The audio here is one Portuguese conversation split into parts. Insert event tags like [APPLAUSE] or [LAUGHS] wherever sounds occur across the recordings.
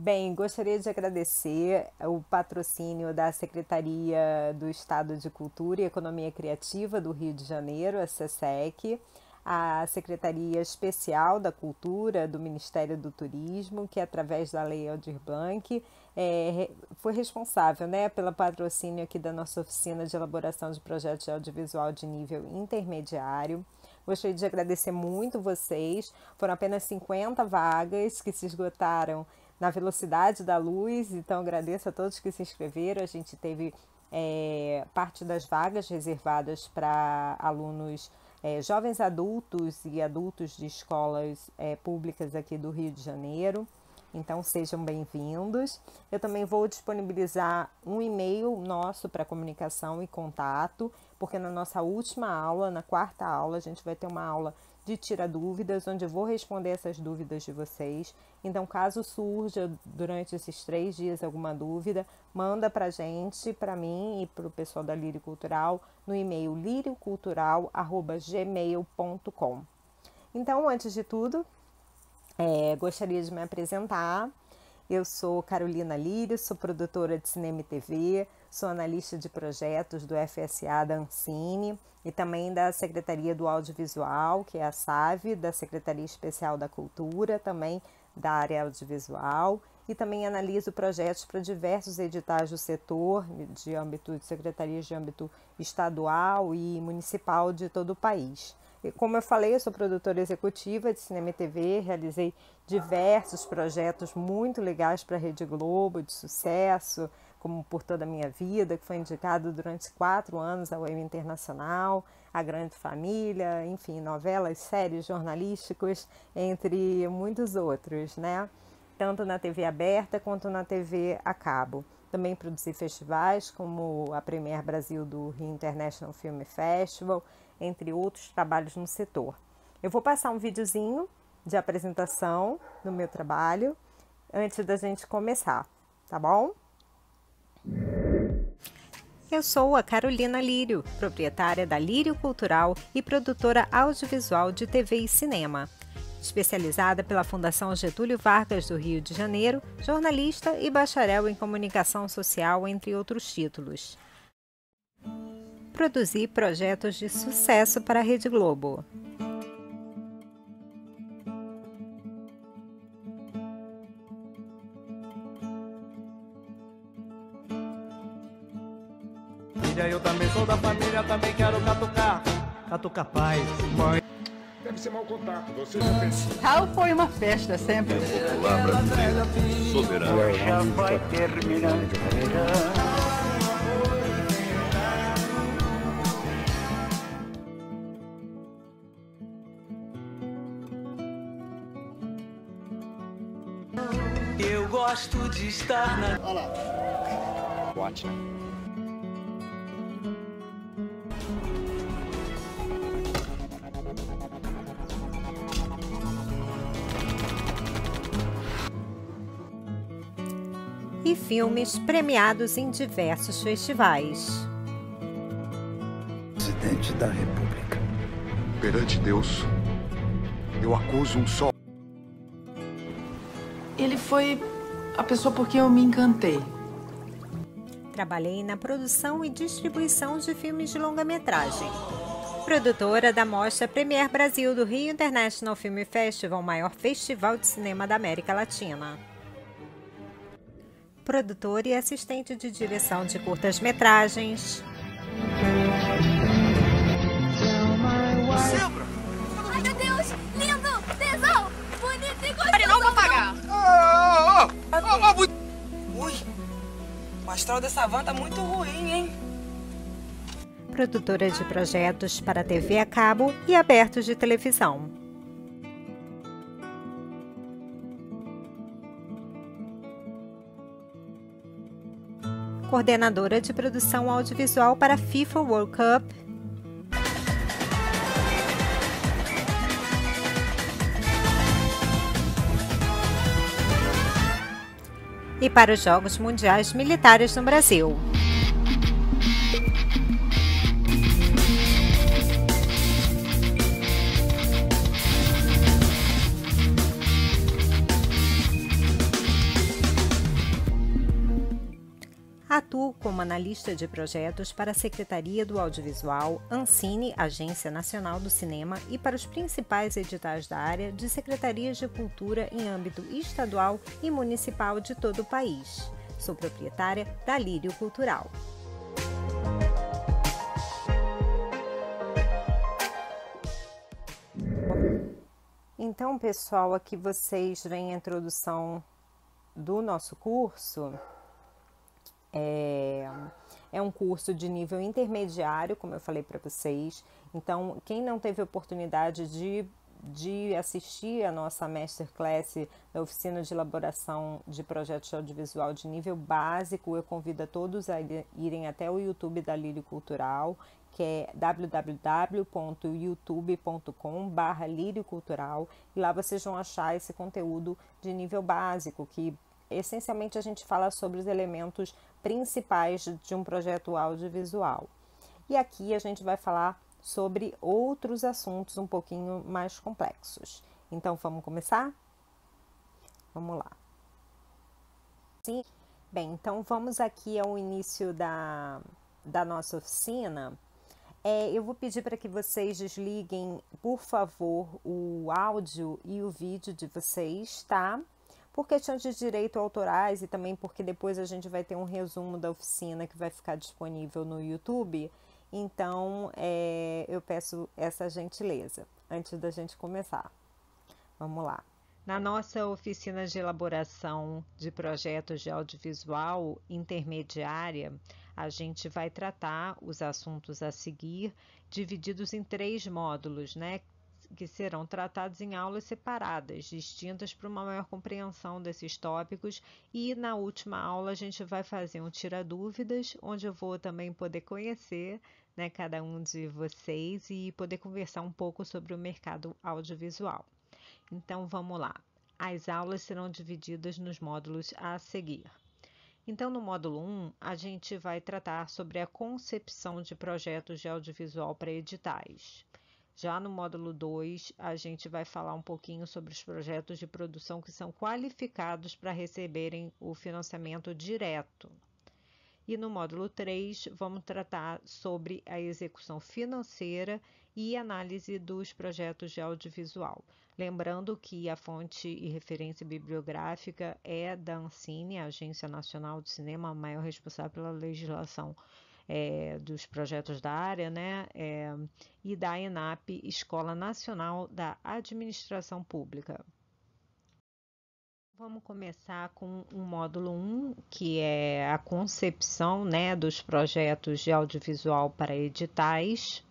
Bem, gostaria de agradecer o patrocínio da Secretaria do Estado de Cultura e Economia Criativa do Rio de Janeiro, a SESEC, a Secretaria Especial da Cultura do Ministério do Turismo, que através da Lei Aldir Blanc é, foi responsável né, pelo patrocínio aqui da nossa oficina de elaboração de projetos de audiovisual de nível intermediário. Gostaria de agradecer muito vocês, foram apenas 50 vagas que se esgotaram na velocidade da luz. Então, agradeço a todos que se inscreveram. A gente teve é, parte das vagas reservadas para alunos. É, jovens adultos e adultos de escolas é, públicas aqui do Rio de Janeiro. Então sejam bem-vindos. Eu também vou disponibilizar um e-mail nosso para comunicação e contato, porque na nossa última aula, na quarta aula, a gente vai ter uma aula de Tira Dúvidas, onde eu vou responder essas dúvidas de vocês. Então, caso surja durante esses três dias alguma dúvida, manda para gente, para mim e para o pessoal da Lírio Cultural, no e-mail liriocultural.gmail.com. Então, antes de tudo, é, gostaria de me apresentar. Eu sou Carolina Lírio, sou produtora de cinema e TV, sou analista de projetos do FSA da Ancine e também da Secretaria do Audiovisual, que é a SAVE, da Secretaria Especial da Cultura, também da área audiovisual, e também analiso projetos para diversos editais do setor, de âmbito de secretarias de âmbito estadual e municipal de todo o país. E como eu falei, eu sou produtora executiva de cinema e TV, realizei diversos projetos muito legais para a Rede Globo, de sucesso, como Por Toda a Minha Vida, que foi indicado durante quatro anos ao Emmy Internacional, A Grande Família, enfim, novelas, séries, jornalísticos, entre muitos outros, né? Tanto na TV aberta quanto na TV a cabo. Também produzi festivais como a Premier Brasil do Rio International Film Festival, entre outros trabalhos no setor. Eu vou passar um videozinho de apresentação do meu trabalho antes da gente começar, tá bom? Eu sou a Carolina Lírio, proprietária da Lírio Cultural e produtora audiovisual de TV e cinema. Especializada pela Fundação Getúlio Vargas do Rio de Janeiro, jornalista e bacharel em comunicação social, entre outros títulos. Produzi projetos de sucesso para a Rede Globo. Cato capaz. Mãe. Deve ser mau contato, você já pensou. Tal foi uma festa sempre. É pra brasileira, soberana. Já vai terminando. Eu gosto de estar na. Olha lá. Ótimo. filmes premiados em diversos festivais. Presidente da República. Perante Deus, eu acuso um só. Ele foi a pessoa por quem eu me encantei. Trabalhei na produção e distribuição de filmes de longa-metragem. Produtora da Mostra Premier Brasil do Rio International Film Festival, maior festival de cinema da América Latina produtor e assistente de direção de curtas-metragens. Zebra! Ai meu Deus! Lindo! Bonito e gostoso! não vou pagar! O astral dessa van tá muito ruim, hein? Produtora de projetos para TV a cabo e abertos de televisão. coordenadora de produção audiovisual para a FIFA World Cup. E para os Jogos Mundiais Militares no Brasil. como analista de projetos para a Secretaria do Audiovisual, Ancine, Agência Nacional do Cinema, e para os principais editais da área de secretarias de cultura em âmbito estadual e municipal de todo o país. Sou proprietária da Lírio Cultural. Então, pessoal, aqui vocês veem a introdução do nosso curso. É, é um curso de nível intermediário, como eu falei para vocês. Então, quem não teve oportunidade de de assistir a nossa masterclass da oficina de elaboração de projetos de audiovisual de nível básico, eu convido a todos a irem até o YouTube da Lírio Cultural, que é www.youtube.com e lá vocês vão achar esse conteúdo de nível básico, que essencialmente a gente fala sobre os elementos principais de um projeto audiovisual. E aqui a gente vai falar sobre outros assuntos um pouquinho mais complexos. Então vamos começar? Vamos lá. Sim. Bem, então vamos aqui ao início da, da nossa oficina. É, eu vou pedir para que vocês desliguem, por favor, o áudio e o vídeo de vocês, tá? por questões de direito autorais e também porque depois a gente vai ter um resumo da oficina que vai ficar disponível no YouTube. Então, é, eu peço essa gentileza antes da gente começar. Vamos lá. Na nossa oficina de elaboração de projetos de audiovisual intermediária, a gente vai tratar os assuntos a seguir, divididos em três módulos, né? que serão tratados em aulas separadas, distintas para uma maior compreensão desses tópicos. E na última aula a gente vai fazer um tira dúvidas, onde eu vou também poder conhecer né, cada um de vocês e poder conversar um pouco sobre o mercado audiovisual. Então vamos lá. As aulas serão divididas nos módulos a seguir. Então, no módulo 1, a gente vai tratar sobre a concepção de projetos de audiovisual para editais. Já no módulo 2, a gente vai falar um pouquinho sobre os projetos de produção que são qualificados para receberem o financiamento direto. E no módulo 3, vamos tratar sobre a execução financeira e análise dos projetos de audiovisual. Lembrando que a fonte e referência bibliográfica é da Ancine, a Agência Nacional de Cinema, a maior responsável pela legislação é, dos projetos da área, né? É, e da ENAP, Escola Nacional da Administração Pública. Vamos começar com o módulo 1, que é a concepção né, dos projetos de audiovisual para editais.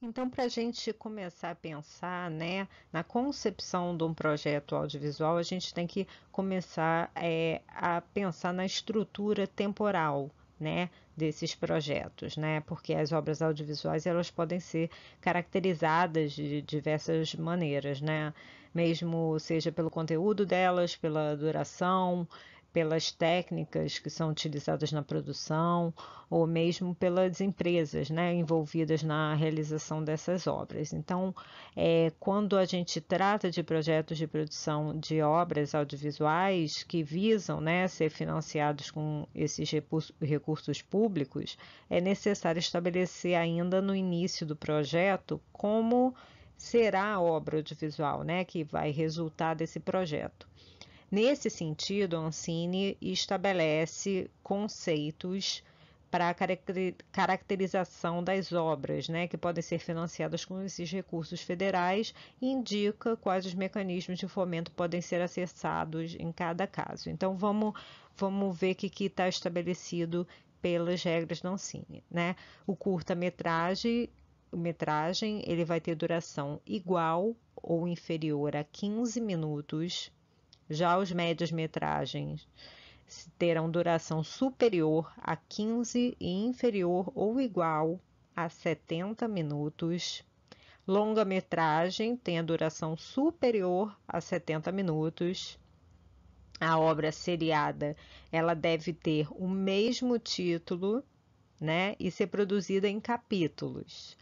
Então, para a gente começar a pensar né, na concepção de um projeto audiovisual, a gente tem que começar é, a pensar na estrutura temporal né, desses projetos, né, porque as obras audiovisuais elas podem ser caracterizadas de diversas maneiras, né, mesmo seja pelo conteúdo delas, pela duração, pelas técnicas que são utilizadas na produção ou mesmo pelas empresas né, envolvidas na realização dessas obras. Então, é, quando a gente trata de projetos de produção de obras audiovisuais que visam né, ser financiados com esses recursos, públicos, é necessário estabelecer ainda no início do projeto como será a obra audiovisual né, que vai resultar desse projeto. Nesse sentido, Ancini estabelece conceitos para a caracterização das obras, né, que podem ser financiadas com esses recursos federais, e indica quais os mecanismos de fomento podem ser acessados em cada caso. Então, vamos, vamos ver o que está estabelecido pelas regras da Ancine. Né? O curta-metragem metragem, ele vai ter duração igual ou inferior a 15 minutos já os médios metragens terão duração superior a 15 e inferior ou igual a 70 minutos. Longa-metragem tem a duração superior a 70 minutos. A obra seriada, ela deve ter o mesmo título, né, e ser produzida em capítulos.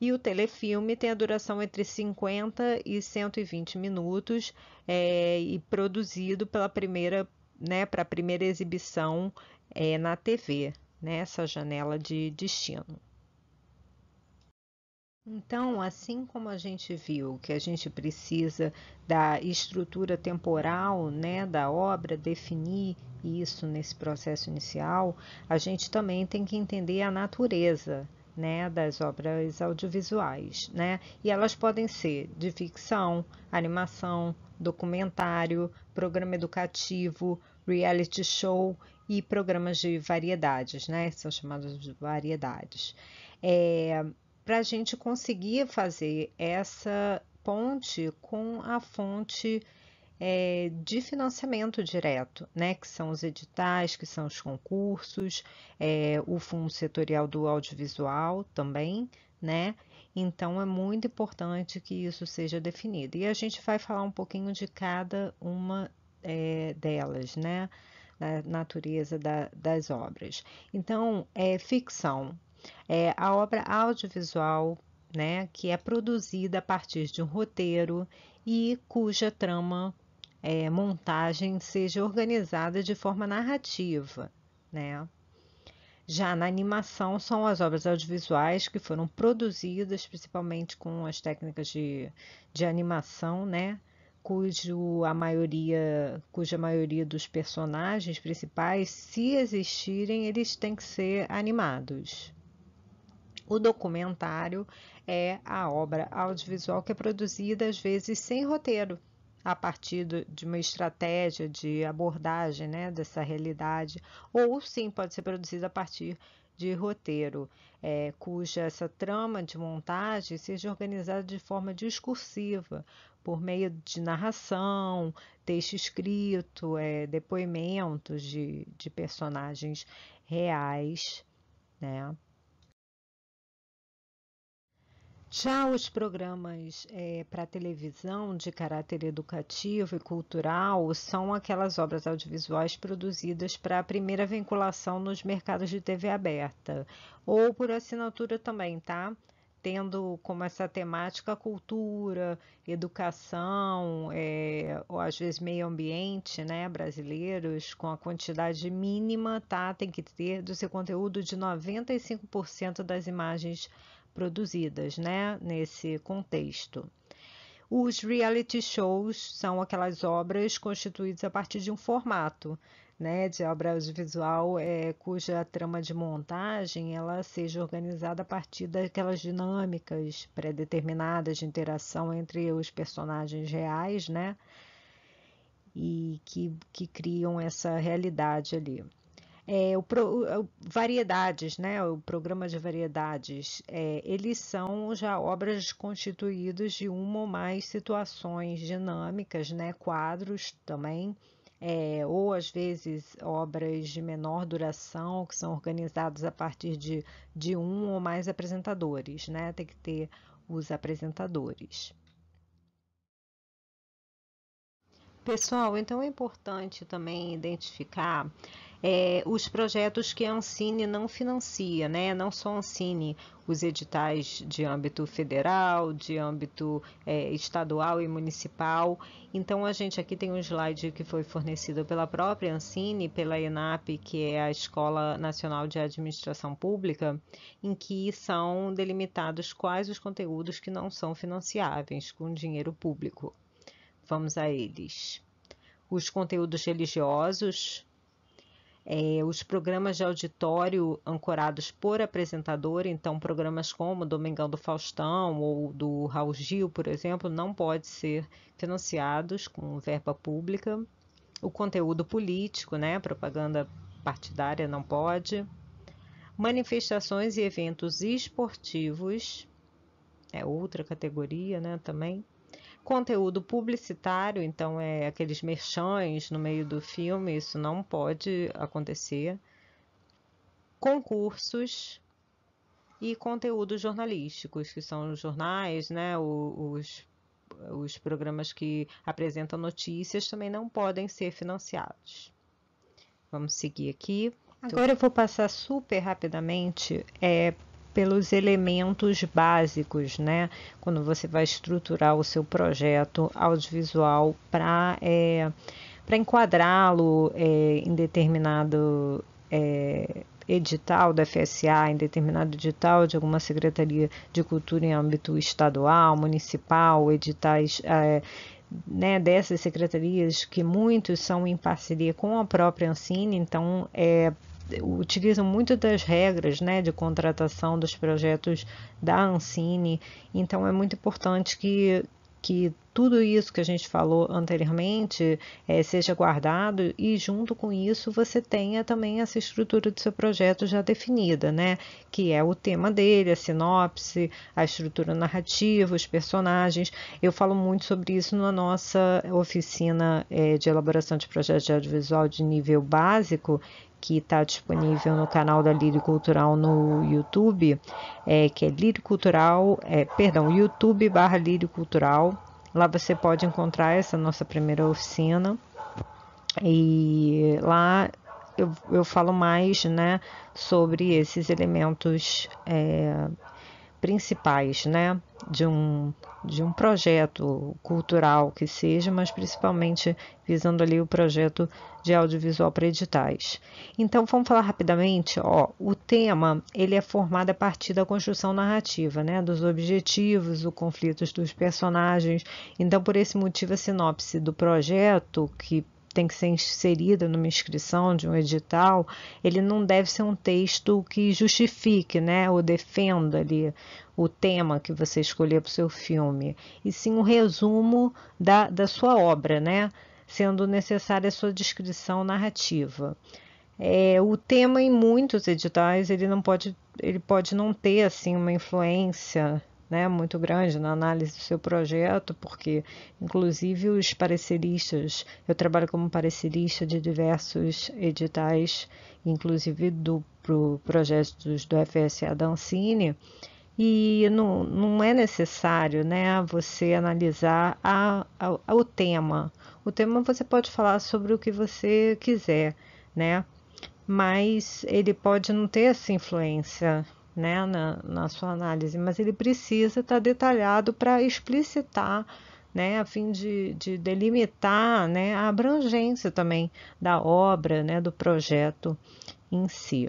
E o telefilme tem a duração entre 50 e 120 minutos é, e produzido pela primeira, né, para a primeira exibição é, na TV, nessa né, janela de destino. Então, assim como a gente viu que a gente precisa da estrutura temporal né, da obra, definir isso nesse processo inicial, a gente também tem que entender a natureza né, das obras audiovisuais, né? E elas podem ser de ficção, animação, documentário, programa educativo, reality show e programas de variedades, né? São chamados de variedades. É, Para a gente conseguir fazer essa ponte com a fonte é, de financiamento direto, né? Que são os editais, que são os concursos, é, o Fundo Setorial do Audiovisual também, né? Então é muito importante que isso seja definido. E a gente vai falar um pouquinho de cada uma é, delas, né? Da natureza da, das obras. Então, é ficção. É a obra audiovisual, né? Que é produzida a partir de um roteiro e cuja trama é, montagem seja organizada de forma narrativa, né? Já na animação são as obras audiovisuais que foram produzidas principalmente com as técnicas de, de animação, né? Cujo a maioria, cuja maioria dos personagens principais, se existirem, eles têm que ser animados. O documentário é a obra audiovisual que é produzida às vezes sem roteiro, a partir de uma estratégia de abordagem né, dessa realidade, ou sim pode ser produzida a partir de roteiro, é, cuja essa trama de montagem seja organizada de forma discursiva, por meio de narração, texto escrito, é, depoimentos de, de personagens reais, né? Já os programas é, para televisão de caráter educativo e cultural são aquelas obras audiovisuais produzidas para a primeira vinculação nos mercados de TV aberta ou por assinatura também, tá? Tendo como essa temática cultura, educação, é, ou às vezes meio ambiente, né? Brasileiros, com a quantidade mínima, tá? Tem que ter do seu conteúdo de 95% das imagens produzidas né, nesse contexto. Os reality shows são aquelas obras constituídas a partir de um formato, né, de obra audiovisual é, cuja trama de montagem ela seja organizada a partir daquelas dinâmicas pré-determinadas de interação entre os personagens reais, né, e que, que criam essa realidade ali é, o, pro, o variedades, né, o programa de variedades, é, eles são já obras constituídas de uma ou mais situações dinâmicas, né, quadros também, é, ou às vezes obras de menor duração que são organizadas a partir de, de um ou mais apresentadores, né? Tem que ter os apresentadores. Pessoal, então é importante também identificar é, os projetos que a Ancine não financia, né? não só a Ancine, os editais de âmbito federal, de âmbito é, estadual e municipal. Então, a gente aqui tem um slide que foi fornecido pela própria Ancine, pela ENAP, que é a Escola Nacional de Administração Pública, em que são delimitados quais os conteúdos que não são financiáveis com dinheiro público. Vamos a eles. Os conteúdos religiosos, é, os programas de auditório ancorados por apresentador, então programas como Domingão do Faustão ou do Raul Gil, por exemplo, não pode ser financiados com verba pública. O conteúdo político, né, propaganda partidária não pode. Manifestações e eventos esportivos é outra categoria, né, também Conteúdo publicitário, então é aqueles mexões no meio do filme, isso não pode acontecer. Concursos e conteúdos jornalísticos, que são os jornais, né, os, os programas que apresentam notícias também não podem ser financiados. Vamos seguir aqui. Agora eu vou passar super rapidamente é, pelos elementos básicos, né? Quando você vai estruturar o seu projeto audiovisual para é, para enquadrá-lo é, em determinado é, edital da FSA, em determinado edital de alguma secretaria de cultura em âmbito estadual, municipal, editais é, né, dessas secretarias que muitos são em parceria com a própria Ancine, então é utilizam muito das regras né, de contratação dos projetos da Ancine, então é muito importante que, que tudo isso que a gente falou anteriormente é, seja guardado e junto com isso você tenha também essa estrutura do seu projeto já definida, né? Que é o tema dele, a sinopse, a estrutura narrativa, os personagens. Eu falo muito sobre isso na nossa oficina é, de elaboração de projetos de audiovisual de nível básico, que está disponível no canal da Lírio Cultural no YouTube, é, que é Lírio Cultural, é, perdão, YouTube barra Lírio Cultural. Lá você pode encontrar essa nossa primeira oficina. E lá eu, eu falo mais né, sobre esses elementos é, principais, né? de um, de um projeto cultural que seja, mas principalmente visando ali o projeto de audiovisual para editais. Então vamos falar rapidamente, ó, o tema ele é formado a partir da construção narrativa, né, dos objetivos, os conflitos dos personagens. Então por esse motivo a sinopse do projeto que tem que ser inserida numa inscrição de um edital, ele não deve ser um texto que justifique, né, ou defenda ali o tema que você escolher para o seu filme, e sim um resumo da, da sua obra, né? Sendo necessária a sua descrição narrativa. É, o tema em muitos editais ele não pode ele pode não ter assim uma influência né, muito grande na análise do seu projeto, porque inclusive os pareceristas, eu trabalho como parecerista de diversos editais, inclusive do pro projetos do FSA Dancini, e não, não é necessário né, você analisar a, a, o tema. O tema você pode falar sobre o que você quiser, né? Mas ele pode não ter essa influência né, na, na sua análise, mas ele precisa estar detalhado para explicitar, né, a fim de, de delimitar né, a abrangência também da obra, né, do projeto em si.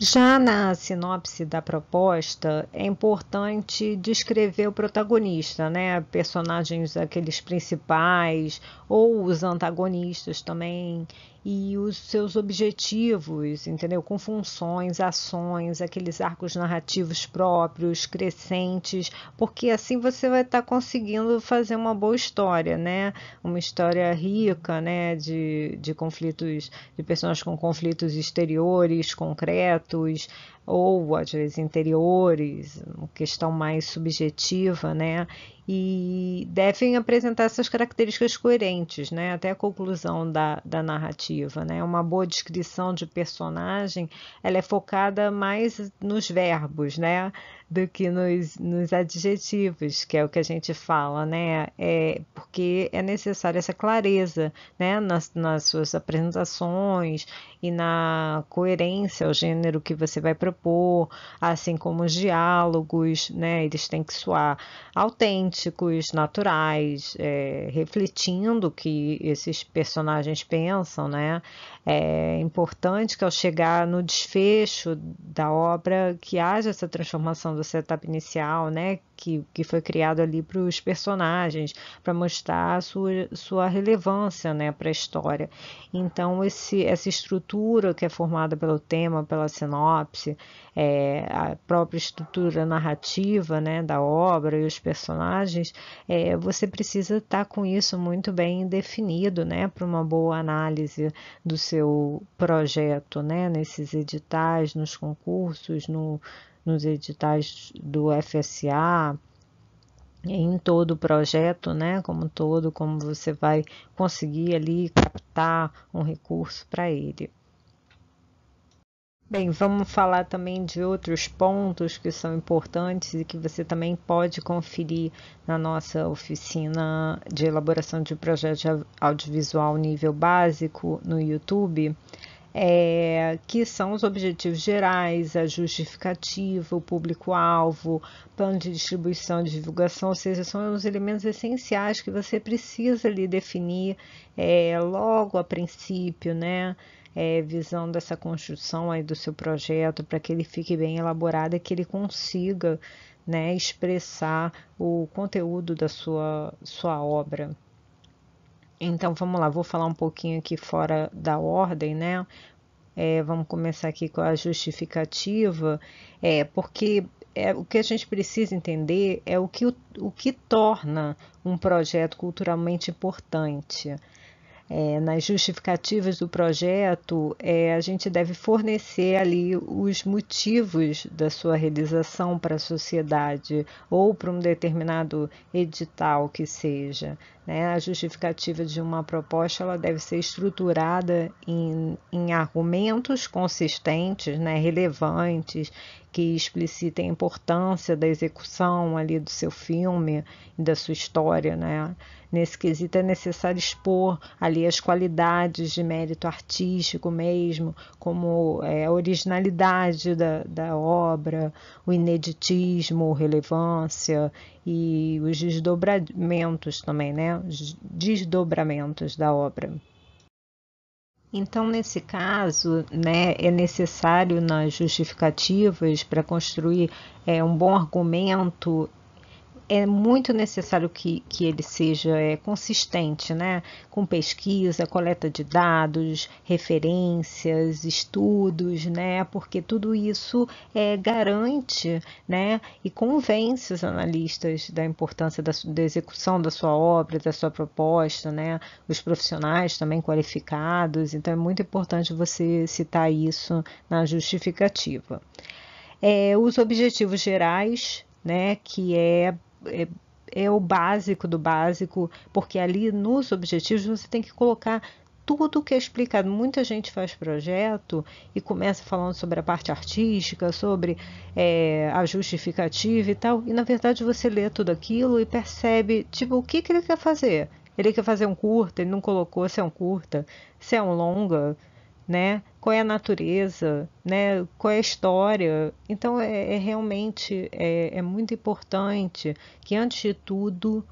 Já na sinopse da proposta, é importante descrever o protagonista, né? Personagens aqueles principais ou os antagonistas também e os seus objetivos, entendeu? Com funções, ações, aqueles arcos narrativos próprios, crescentes, porque assim você vai estar tá conseguindo fazer uma boa história, né? Uma história rica, né? De, de conflitos, de personagens com conflitos exteriores, concretos, ou às vezes interiores, uma questão mais subjetiva, né? e devem apresentar essas características coerentes, né, até a conclusão da, da narrativa. Né? Uma boa descrição de personagem ela é focada mais nos verbos, né? do que nos, nos adjetivos, que é o que a gente fala, né? É, porque é necessária essa clareza, né? Nas, nas suas apresentações e na coerência ao gênero que você vai propor, assim como os diálogos, né? Eles têm que soar autênticos, naturais, é, refletindo o que esses personagens pensam, né? É importante que ao chegar no desfecho da obra que haja essa transformação do setup inicial, né? Que, que foi criado ali para os personagens, para mostrar sua, sua relevância né, para a história. Então, esse, essa estrutura que é formada pelo tema, pela sinopse, é, a própria estrutura narrativa né, da obra e os personagens, é, você precisa estar tá com isso muito bem definido né, para uma boa análise do seu projeto né, nesses editais, nos concursos, no nos editais do FSA, em todo o projeto, né, como todo, como você vai conseguir ali captar um recurso para ele. Bem, vamos falar também de outros pontos que são importantes e que você também pode conferir na nossa oficina de elaboração de projeto audiovisual nível básico no YouTube é, que são os objetivos gerais, a é justificativa, o público-alvo, plano de distribuição, de divulgação, ou seja, são os elementos essenciais que você precisa ali definir é, logo a princípio, né? É, visão dessa construção aí do seu projeto para que ele fique bem elaborado e que ele consiga né, expressar o conteúdo da sua, sua obra. Então vamos lá, vou falar um pouquinho aqui fora da ordem, né? É, vamos começar aqui com a justificativa, é, porque é, o que a gente precisa entender é o que, o, o que torna um projeto culturalmente importante. É, nas justificativas do projeto, é, a gente deve fornecer ali os motivos da sua realização para a sociedade ou para um determinado edital que seja. Né? A justificativa de uma proposta ela deve ser estruturada em, em argumentos consistentes, né, relevantes que explicita a importância da execução ali do seu filme e da sua história, né? Nesse quesito é necessário expor ali as qualidades de mérito artístico mesmo, como é, a originalidade da, da obra, o ineditismo, relevância e os desdobramentos também, né? Os desdobramentos da obra. Então, nesse caso, né, é necessário nas justificativas para construir é, um bom argumento é muito necessário que, que ele seja é, consistente, né? Com pesquisa, coleta de dados, referências, estudos, né? Porque tudo isso é, garante, né? E convence os analistas da importância da, da execução da sua obra, da sua proposta, né? Os profissionais também qualificados. Então é muito importante você citar isso na justificativa. É, os objetivos gerais né, que é é, é o básico do básico, porque ali nos objetivos você tem que colocar tudo que é explicado. Muita gente faz projeto e começa falando sobre a parte artística, sobre é, a justificativa e tal, e na verdade você lê tudo aquilo e percebe, tipo, o que, que ele quer fazer. Ele quer fazer um curta, ele não colocou se é um curta, se é um longa, né? qual é a natureza, né? qual é a história. Então, é, é realmente é, é, muito importante que, antes de tudo,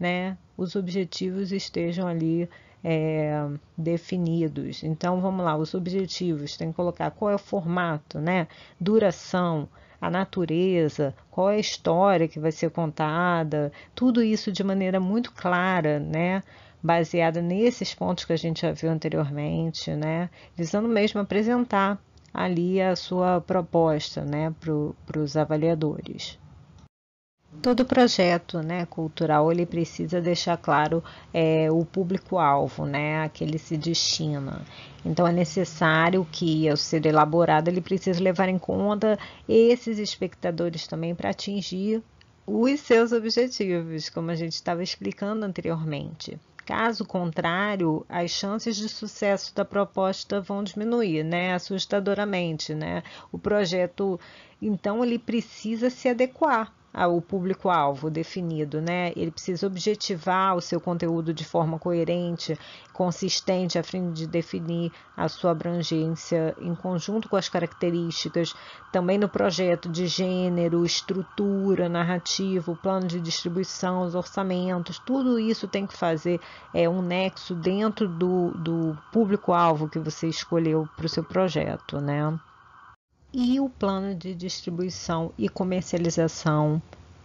né, os objetivos estejam ali é, definidos. Então, vamos lá, os objetivos, tem que colocar qual é o formato, né? duração, a natureza, qual é a história que vai ser contada, tudo isso de maneira muito clara, né? baseada nesses pontos que a gente já viu anteriormente, né? visando mesmo apresentar ali a sua proposta né? para os avaliadores. Todo projeto né, cultural ele precisa deixar claro é, o público-alvo né, a que ele se destina. Então é necessário que, ao ser elaborado, ele precise levar em conta esses espectadores também para atingir os seus objetivos, como a gente estava explicando anteriormente. Caso contrário, as chances de sucesso da proposta vão diminuir, né? Assustadoramente, né? O projeto, então, ele precisa se adequar o público-alvo definido, né? Ele precisa objetivar o seu conteúdo de forma coerente, consistente, a fim de definir a sua abrangência em conjunto com as características também no projeto de gênero, estrutura, narrativo, plano de distribuição, os orçamentos, tudo isso tem que fazer é, um nexo dentro do, do público-alvo que você escolheu para o seu projeto, né? e o plano de distribuição e comercialização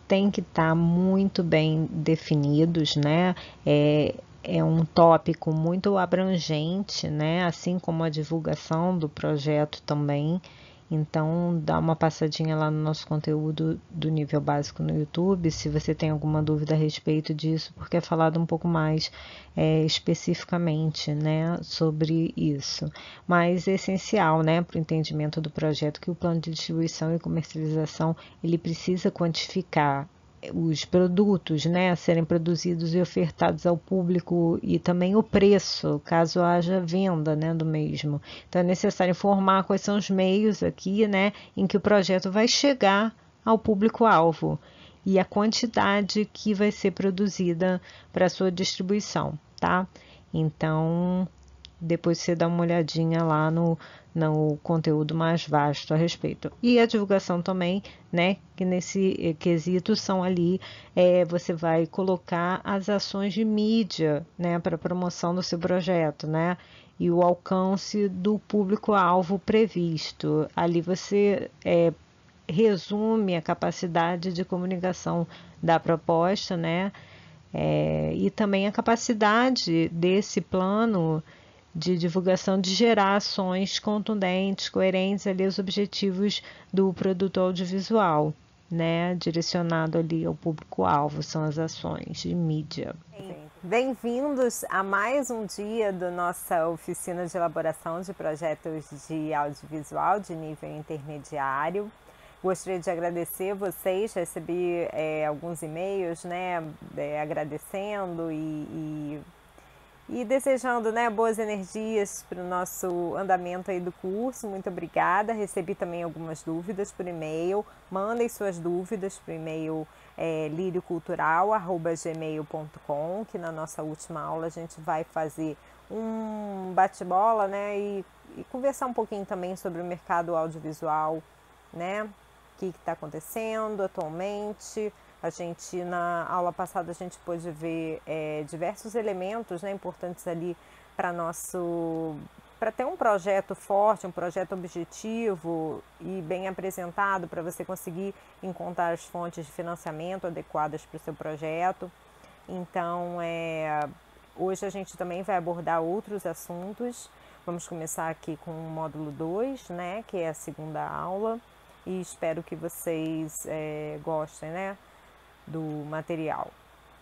tem que estar tá muito bem definidos, né? É, é um tópico muito abrangente, né? Assim como a divulgação do projeto também. Então, dá uma passadinha lá no nosso conteúdo do nível básico no YouTube, se você tem alguma dúvida a respeito disso, porque é falado um pouco mais é, especificamente, né, sobre isso. Mas é essencial, né, para o entendimento do projeto que o plano de distribuição e comercialização ele precisa quantificar os produtos né, a serem produzidos e ofertados ao público e também o preço, caso haja venda né, do mesmo. Então é necessário informar quais são os meios aqui né, em que o projeto vai chegar ao público-alvo e a quantidade que vai ser produzida para sua distribuição, tá? Então, depois você dá uma olhadinha lá no não o conteúdo mais vasto a respeito. E a divulgação também, né? Que nesse eh, quesito são ali, é, você vai colocar as ações de mídia, né? Para promoção do seu projeto, né? E o alcance do público-alvo previsto. Ali você é, resume a capacidade de comunicação da proposta, né? É, e também a capacidade desse plano de divulgação, de gerar ações contundentes, coerentes ali aos objetivos do produto audiovisual, né? Direcionado ali ao público-alvo, são as ações de mídia. Bem-vindos a mais um dia da nossa oficina de elaboração de projetos de audiovisual de nível intermediário. Gostaria de agradecer vocês, recebi é, alguns e-mails, né, é, agradecendo e, e e desejando né, boas energias para o nosso andamento aí do curso. Muito obrigada. Recebi também algumas dúvidas por e-mail. Mandem suas dúvidas para o e-mail é, liriocultural.gmail.com, que na nossa última aula a gente vai fazer um bate-bola né, e, e conversar um pouquinho também sobre o mercado audiovisual, né? O que está acontecendo atualmente a gente, na aula passada, a gente pôde ver é, diversos elementos né, importantes ali para nosso para ter um projeto forte, um projeto objetivo e bem apresentado para você conseguir encontrar as fontes de financiamento adequadas para o seu projeto. Então, é, hoje a gente também vai abordar outros assuntos. Vamos começar aqui com o módulo 2, né, que é a segunda aula, e espero que vocês é, gostem, né? do material.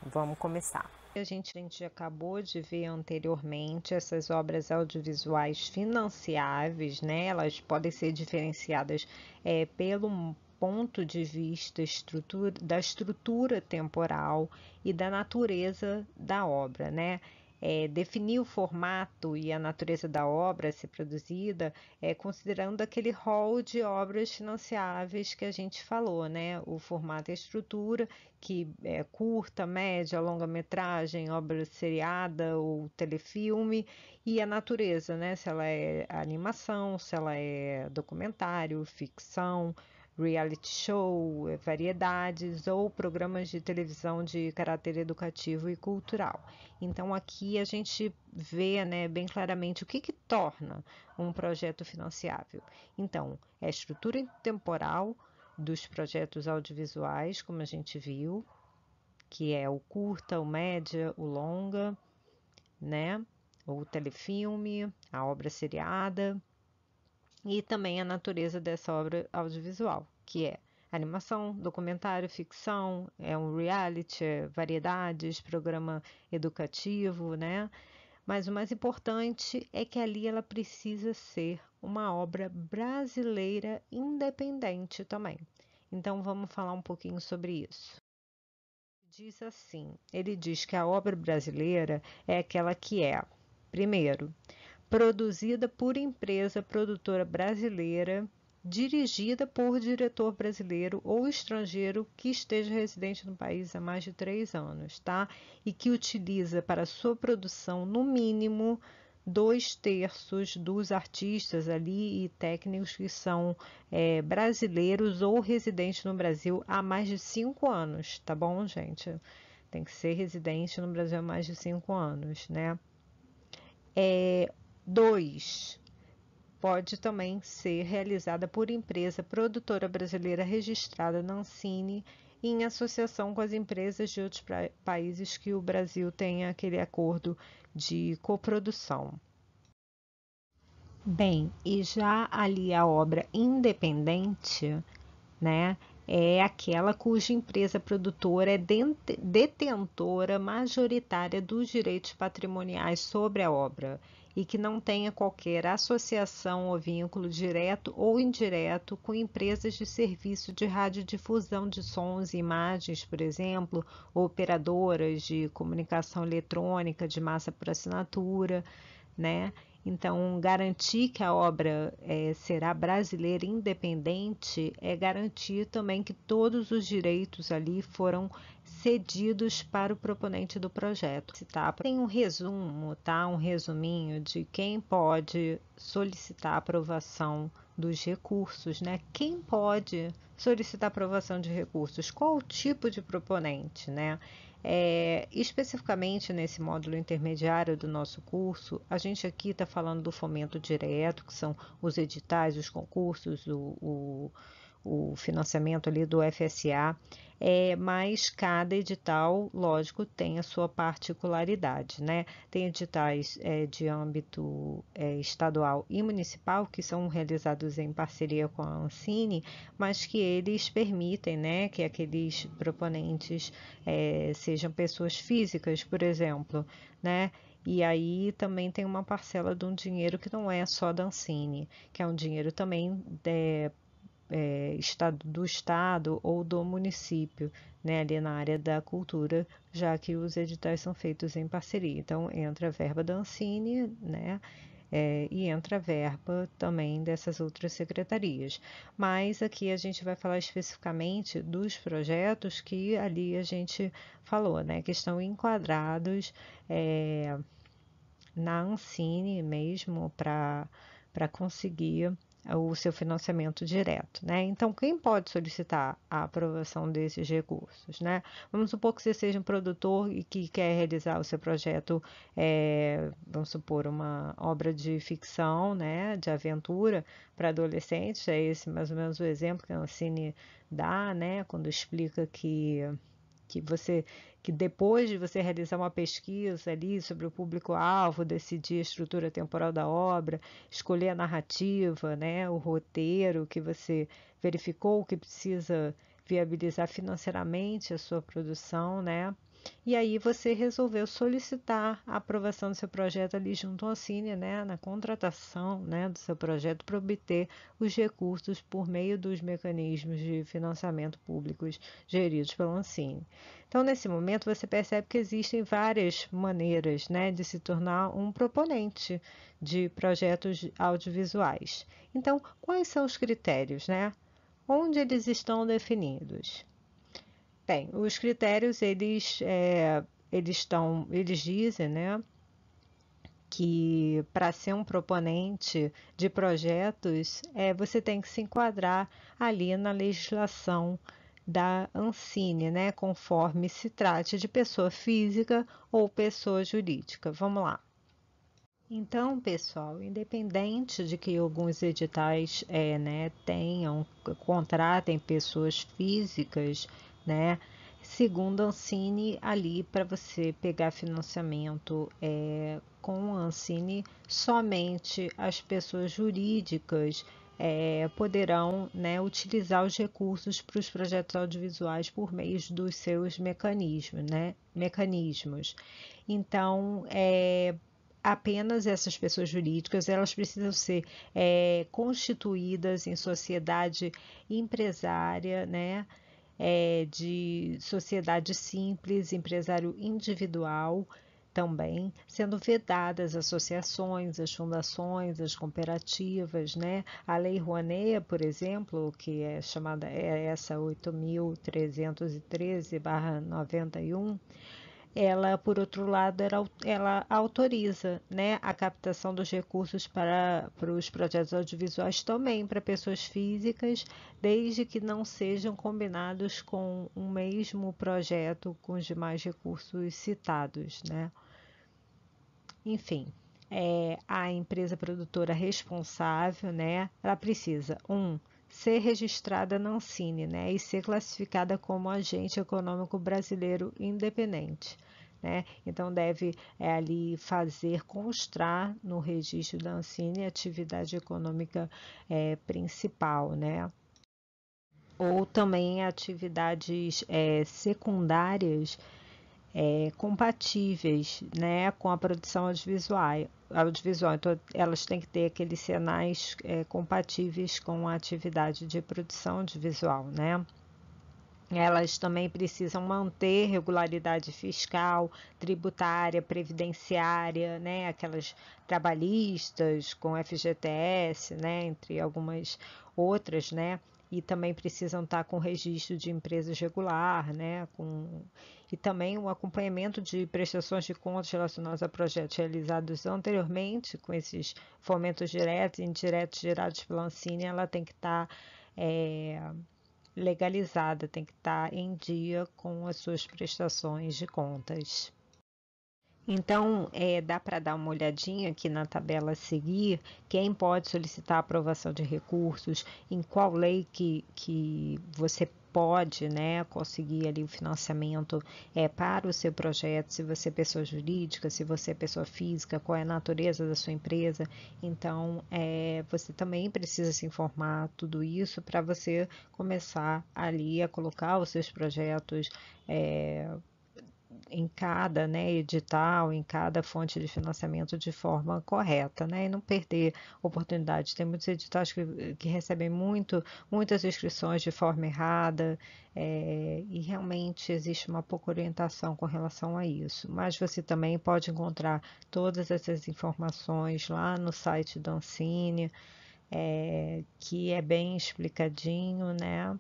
Vamos começar. A gente, a gente acabou de ver anteriormente essas obras audiovisuais financiáveis, né? Elas podem ser diferenciadas é, pelo ponto de vista estrutura, da estrutura temporal e da natureza da obra, né? é, definir o formato e a natureza da obra a ser produzida, é, considerando aquele rol de obras financiáveis que a gente falou, né? O formato e a estrutura, que é curta, média, longa-metragem, obra seriada ou telefilme, e a natureza, né? Se ela é animação, se ela é documentário, ficção reality show, eh, variedades ou programas de televisão de caráter educativo e cultural. Então aqui a gente vê né, bem claramente o que, que torna um projeto financiável. Então, é a estrutura temporal dos projetos audiovisuais, como a gente viu, que é o curta, o média, o longa, né? O telefilme, a obra seriada e também a natureza dessa obra audiovisual, que é animação, documentário, ficção, é um reality, é variedades, programa educativo, né? Mas o mais importante é que ali ela precisa ser uma obra brasileira independente também. Então vamos falar um pouquinho sobre isso. Diz assim: ele diz que a obra brasileira é aquela que é, primeiro, produzida por empresa produtora brasileira, dirigida por diretor brasileiro ou estrangeiro que esteja residente no país há mais de três anos, tá? E que utiliza para sua produção, no mínimo, dois terços dos artistas ali e técnicos que são é, brasileiros ou residentes no Brasil há mais de cinco anos, tá bom, gente? Tem que ser residente no Brasil há mais de cinco anos, né? É, 2. Pode também ser realizada por empresa produtora brasileira registrada na Ancine em associação com as empresas de outros países que o Brasil tenha aquele acordo de coprodução. Bem, e já ali a obra independente, né, é aquela cuja empresa produtora é detentora majoritária dos direitos patrimoniais sobre a obra e que não tenha qualquer associação ou vínculo direto ou indireto com empresas de serviço de radiodifusão de sons e imagens, por exemplo, operadoras de comunicação eletrônica de massa por assinatura, né? Então, garantir que a obra é, será brasileira independente é garantir também que todos os direitos ali foram cedidos para o proponente do projeto. Tá? Tem um resumo, tá? um resuminho de quem pode solicitar aprovação dos recursos, né? Quem pode solicitar aprovação de recursos? Qual o tipo de proponente, né? É, especificamente nesse módulo intermediário do nosso curso, a gente aqui está falando do fomento direto, que são os editais, os concursos, o, o o financiamento ali do FSA, é, mas cada edital, lógico, tem a sua particularidade, né? Tem editais é, de âmbito é, estadual e municipal que são realizados em parceria com a Ancine, mas que eles permitem, né, que aqueles proponentes é, sejam pessoas físicas, por exemplo, né? E aí também tem uma parcela de um dinheiro que não é só da Ancine, que é um dinheiro também é, é, estado, do estado ou do município, né, ali na área da cultura, já que os editais são feitos em parceria. Então, entra a verba da Ancine, né, é, e entra a verba também dessas outras secretarias. Mas aqui a gente vai falar especificamente dos projetos que ali a gente falou, né, que estão enquadrados é, na Ancine mesmo para conseguir o seu financiamento direto, né? Então, quem pode solicitar a aprovação desses recursos, né? Vamos supor que você seja um produtor e que quer realizar o seu projeto, é, vamos supor, uma obra de ficção, né? De aventura para adolescentes, é esse mais ou menos o exemplo que a cine dá, né? Quando explica que que você que depois de você realizar uma pesquisa ali sobre o público-alvo, decidir a estrutura temporal da obra, escolher a narrativa, né, o roteiro que você verificou que precisa viabilizar financeiramente a sua produção, né? E aí você resolveu solicitar a aprovação do seu projeto ali junto ao Cine, né, na contratação né, do seu projeto para obter os recursos por meio dos mecanismos de financiamento públicos geridos pelo Ancine. Então, nesse momento, você percebe que existem várias maneiras né, de se tornar um proponente de projetos audiovisuais. Então, quais são os critérios, né? Onde eles estão definidos? Tem. Os critérios, eles, é, eles estão, eles dizem, né? que para ser um proponente de projetos, é, você tem que se enquadrar ali na legislação da Ancine, né? Conforme se trate de pessoa física ou pessoa jurídica. Vamos lá. Então, pessoal, independente de que alguns editais é, né, tenham, contratem pessoas físicas, né? Segundo a Ancine, ali para você pegar financiamento é, com a Ancine, somente as pessoas jurídicas é, poderão né, utilizar os recursos para os projetos audiovisuais por meio dos seus mecanismos. Né? mecanismos. Então, é, apenas essas pessoas jurídicas, elas precisam ser é, constituídas em sociedade empresária, né? é, de sociedade simples, empresário individual também, sendo vedadas associações, as fundações, as cooperativas, né? A Lei Rouanet, por exemplo, que é chamada é essa 8313/91, ela, por outro lado, era, ela autoriza né, a captação dos recursos para, para os projetos audiovisuais também para pessoas físicas, desde que não sejam combinados com o mesmo projeto com os demais recursos citados. Né? Enfim, é, a empresa produtora responsável, né, ela precisa, um, ser registrada na Ancine né, e ser classificada como agente econômico brasileiro independente. Né? Então, deve é, ali fazer constar no registro da Ancine a atividade econômica é, principal, né? ou também atividades é, secundárias é, compatíveis né, com a produção audiovisual. audiovisual. Então, elas têm que ter aqueles sinais é, compatíveis com a atividade de produção audiovisual, né? Elas também precisam manter regularidade fiscal, tributária, previdenciária, né? Aquelas trabalhistas com FGTS, né? Entre algumas outras, né? E também precisam estar com registro de empresas regular, né? Com e também o acompanhamento de prestações de contas relacionadas a projetos realizados anteriormente, com esses fomentos diretos e indiretos gerados pela Ancine, ela tem que estar tá, é, legalizada, tem que estar tá em dia com as suas prestações de contas. Então, é, dá para dar uma olhadinha aqui na tabela a seguir, quem pode solicitar aprovação de recursos, em qual lei que, que você pode né, conseguir ali o financiamento é, para o seu projeto, se você é pessoa jurídica, se você é pessoa física, qual é a natureza da sua empresa. Então, é, você também precisa se informar tudo isso para você começar ali a colocar os seus projetos. É, em cada né, edital, em cada fonte de financiamento de forma correta, né? E não perder oportunidades. Tem muitos editais que, que recebem muito, muitas inscrições de forma errada, é, e realmente existe uma pouca orientação com relação a isso. Mas você também pode encontrar todas essas informações lá no site da Ancine, é, que é bem explicadinho, né?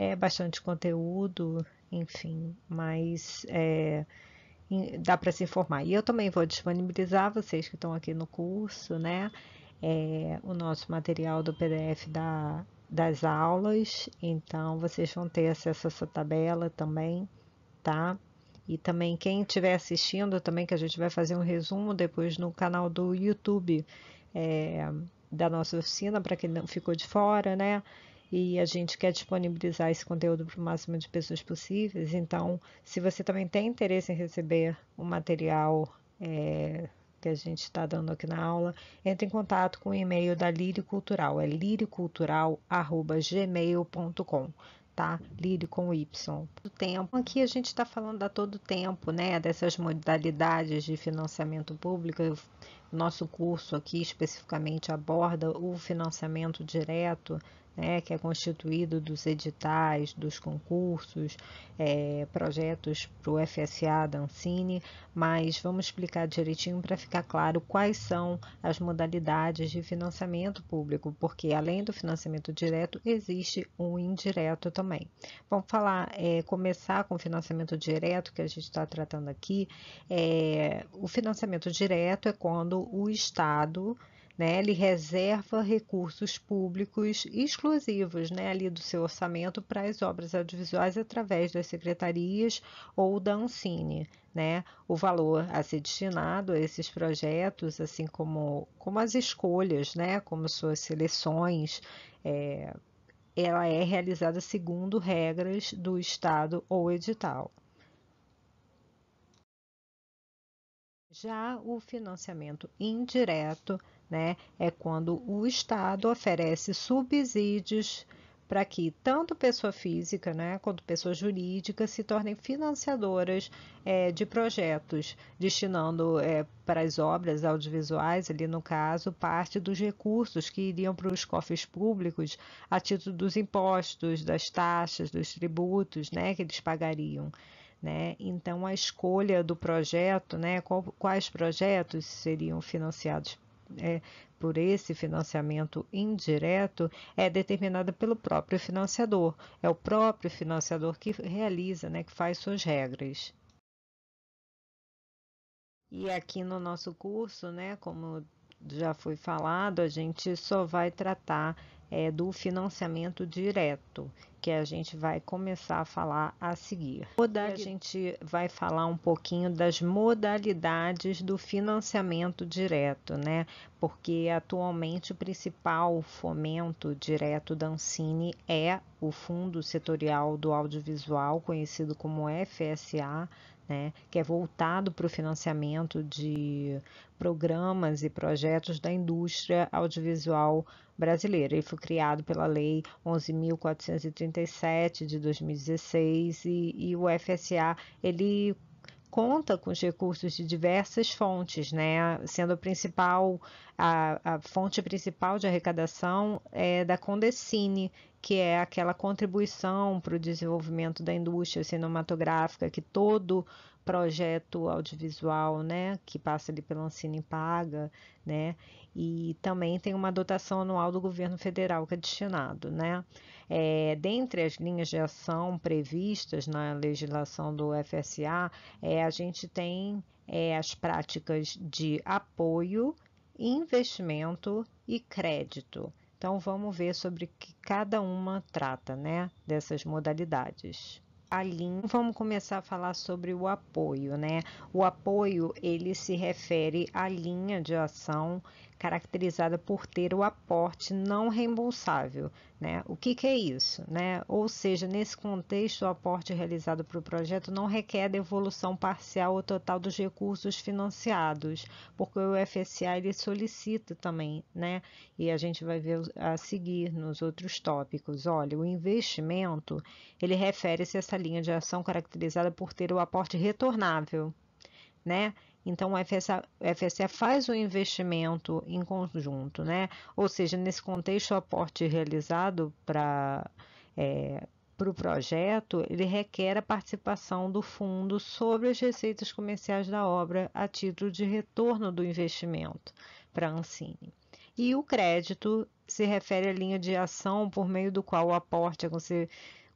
É bastante conteúdo enfim, mas é, dá para se informar. E eu também vou disponibilizar vocês que estão aqui no curso, né? É, o nosso material do PDF da, das aulas, então vocês vão ter acesso a essa tabela também, tá? E também quem estiver assistindo também, que a gente vai fazer um resumo depois no canal do YouTube é, da nossa oficina, para quem não ficou de fora, né? e a gente quer disponibilizar esse conteúdo para o máximo de pessoas possíveis. Então, se você também tem interesse em receber o material é, que a gente está dando aqui na aula, entre em contato com o e-mail da Lírio Cultural, é liricultural.gmail.com tá? Lírio com Y. tempo. Aqui a gente está falando a todo tempo, né? Dessas modalidades de financiamento público. Nosso curso aqui especificamente aborda o financiamento direto, né, que é constituído dos editais, dos concursos, é, projetos para o FSA da Ancine, mas vamos explicar direitinho para ficar claro quais são as modalidades de financiamento público, porque além do financiamento direto, existe um indireto também. Vamos falar, é, começar com o financiamento direto que a gente está tratando aqui. É, o financiamento direto é quando o Estado né, ele reserva recursos públicos exclusivos né, ali do seu orçamento para as obras audiovisuais através das secretarias ou da Ancine. Né, o valor a ser destinado a esses projetos, assim como, como as escolhas, né, como suas seleções, é, ela é realizada segundo regras do Estado ou edital. Já o financiamento indireto né? É quando o Estado oferece subsídios para que tanto pessoa física né, quanto pessoa jurídica se tornem financiadoras é, de projetos, destinando é, para as obras audiovisuais, ali no caso, parte dos recursos que iriam para os cofres públicos a título dos impostos, das taxas, dos tributos né, que eles pagariam. Né? Então, a escolha do projeto, né, qual, quais projetos seriam financiados é, por esse financiamento indireto é determinada pelo próprio financiador. É o próprio financiador que realiza, né, que faz suas regras. E aqui no nosso curso, né, como já foi falado, a gente só vai tratar é, do financiamento direto, que a gente vai começar a falar a seguir. A gente vai falar um pouquinho das modalidades do financiamento direto, né? Porque atualmente o principal fomento direto da Ancine é o Fundo Setorial do Audiovisual, conhecido como FSA, né, que é voltado para o financiamento de programas e projetos da indústria audiovisual brasileiro. Ele foi criado pela Lei 11.437 de 2016 e, e o FSA ele conta com os recursos de diversas fontes, né? sendo a principal a, a fonte principal de arrecadação é da Condecine, que é aquela contribuição para o desenvolvimento da indústria cinematográfica que todo projeto audiovisual, né, que passa ali pela Ancine paga, né, e também tem uma dotação anual do governo federal que é destinado, né. É, dentre as linhas de ação previstas na legislação do FSA, é, a gente tem é, as práticas de apoio, investimento e crédito. Então vamos ver sobre que cada uma trata, né, dessas modalidades. Aline, vamos começar a falar sobre o apoio, né? O apoio ele se refere à linha de ação caracterizada por ter o aporte não reembolsável. Né? O que, que é isso? Né? Ou seja, nesse contexto, o aporte realizado para o projeto não requer devolução parcial ou total dos recursos financiados, porque o FSA ele solicita também, né? e a gente vai ver a seguir nos outros tópicos. Olha, o investimento ele refere-se a essa linha de ação caracterizada por ter o aporte retornável. Né? Então, o FSA, faz o investimento em conjunto, né? Ou seja, nesse contexto, o aporte realizado para. É, para o projeto, ele requer a participação do fundo sobre as receitas comerciais da obra a título de retorno do investimento para a Ancine. E o crédito se refere à linha de ação por meio do qual o aporte é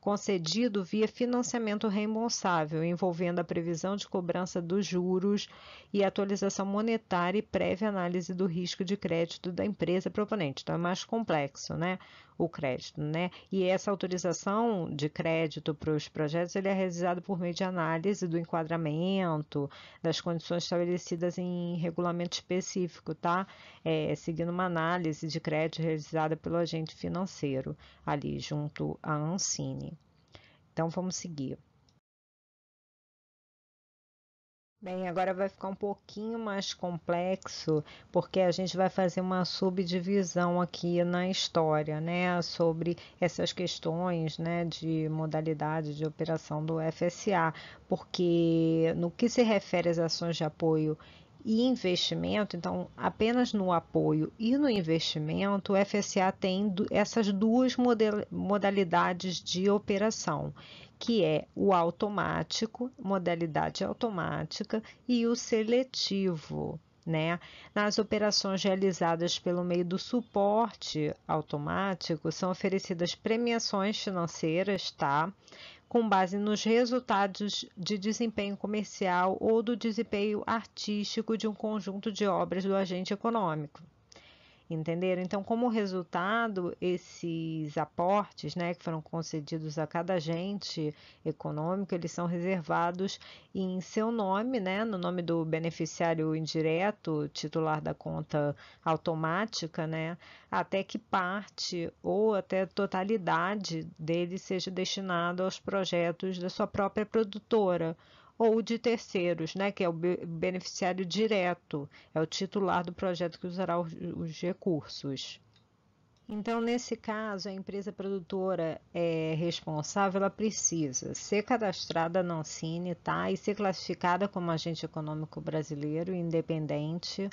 concedido via financiamento reembolsável, envolvendo a previsão de cobrança dos juros e atualização monetária e prévia análise do risco de crédito da empresa proponente. Então é mais complexo, né? o crédito, né? E essa autorização de crédito para os projetos ele é realizado por meio de análise do enquadramento, das condições estabelecidas em regulamento específico, tá? É, seguindo uma análise de crédito realizada pelo agente financeiro ali junto à Ancine. Então vamos seguir. Bem, agora vai ficar um pouquinho mais complexo, porque a gente vai fazer uma subdivisão aqui na história, né, sobre essas questões, né, de modalidade de operação do FSA, porque no que se refere às ações de apoio e investimento, então apenas no apoio e no investimento, o FSA tem essas duas modalidades de operação, que é o automático, modalidade automática, e o seletivo. Né? Nas operações realizadas pelo meio do suporte automático, são oferecidas premiações financeiras, tá? Com base nos resultados de desempenho comercial ou do desempenho artístico de um conjunto de obras do agente econômico entenderam? Então, como resultado, esses aportes, né, que foram concedidos a cada agente econômico, eles são reservados em seu nome, né, no nome do beneficiário indireto, titular da conta automática, né, até que parte ou até totalidade dele seja destinado aos projetos da sua própria produtora ou de terceiros, né, que é o beneficiário direto, é o titular do projeto que usará os recursos. Então, nesse caso, a empresa produtora é, responsável ela precisa ser cadastrada na Ancine tá? e ser classificada como agente econômico brasileiro independente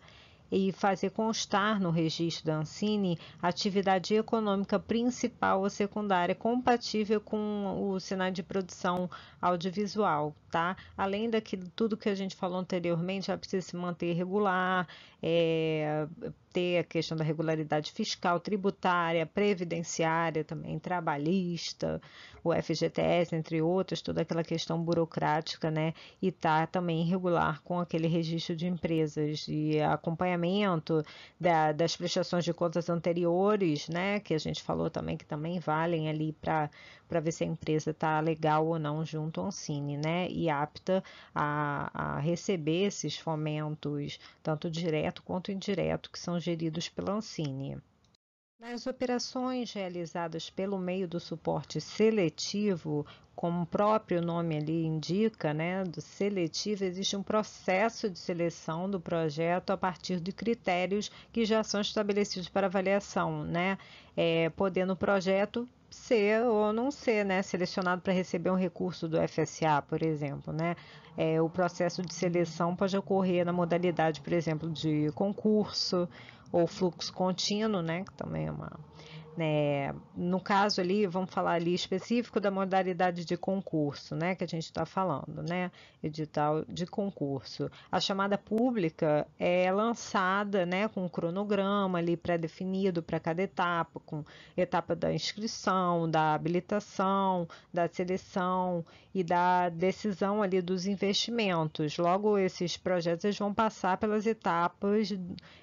e fazer constar no registro da Ancine atividade econômica principal ou secundária compatível com o sinal de produção audiovisual, tá? Além daquilo tudo que a gente falou anteriormente, ela precisa se manter regular, é, ter a questão da regularidade fiscal, tributária, previdenciária também, trabalhista, o FGTS, entre outras, toda aquela questão burocrática, né? E tá também regular com aquele registro de empresas e acompanhamento da, das prestações de contas anteriores, né? Que a gente falou também que também valem ali para ver se a empresa tá legal ou não junto ao Ancine, né? E apta a, a receber esses fomentos, tanto direto quanto indireto, que são geridos pela Ancine. Nas operações realizadas pelo meio do suporte seletivo, como o próprio nome ali indica, né, do seletivo, existe um processo de seleção do projeto a partir de critérios que já são estabelecidos para avaliação, né, é, podendo o projeto ser ou não ser né, selecionado para receber um recurso do FSA, por exemplo. Né? É, o processo de seleção pode ocorrer na modalidade, por exemplo, de concurso ou fluxo contínuo, né, que também é uma né, no caso ali, vamos falar ali específico da modalidade de concurso, né, que a gente está falando, né, edital de concurso. A chamada pública é lançada, né, com um cronograma ali pré-definido para cada etapa, com etapa da inscrição, da habilitação, da seleção e da decisão ali dos investimentos. Logo, esses projetos vão passar pelas etapas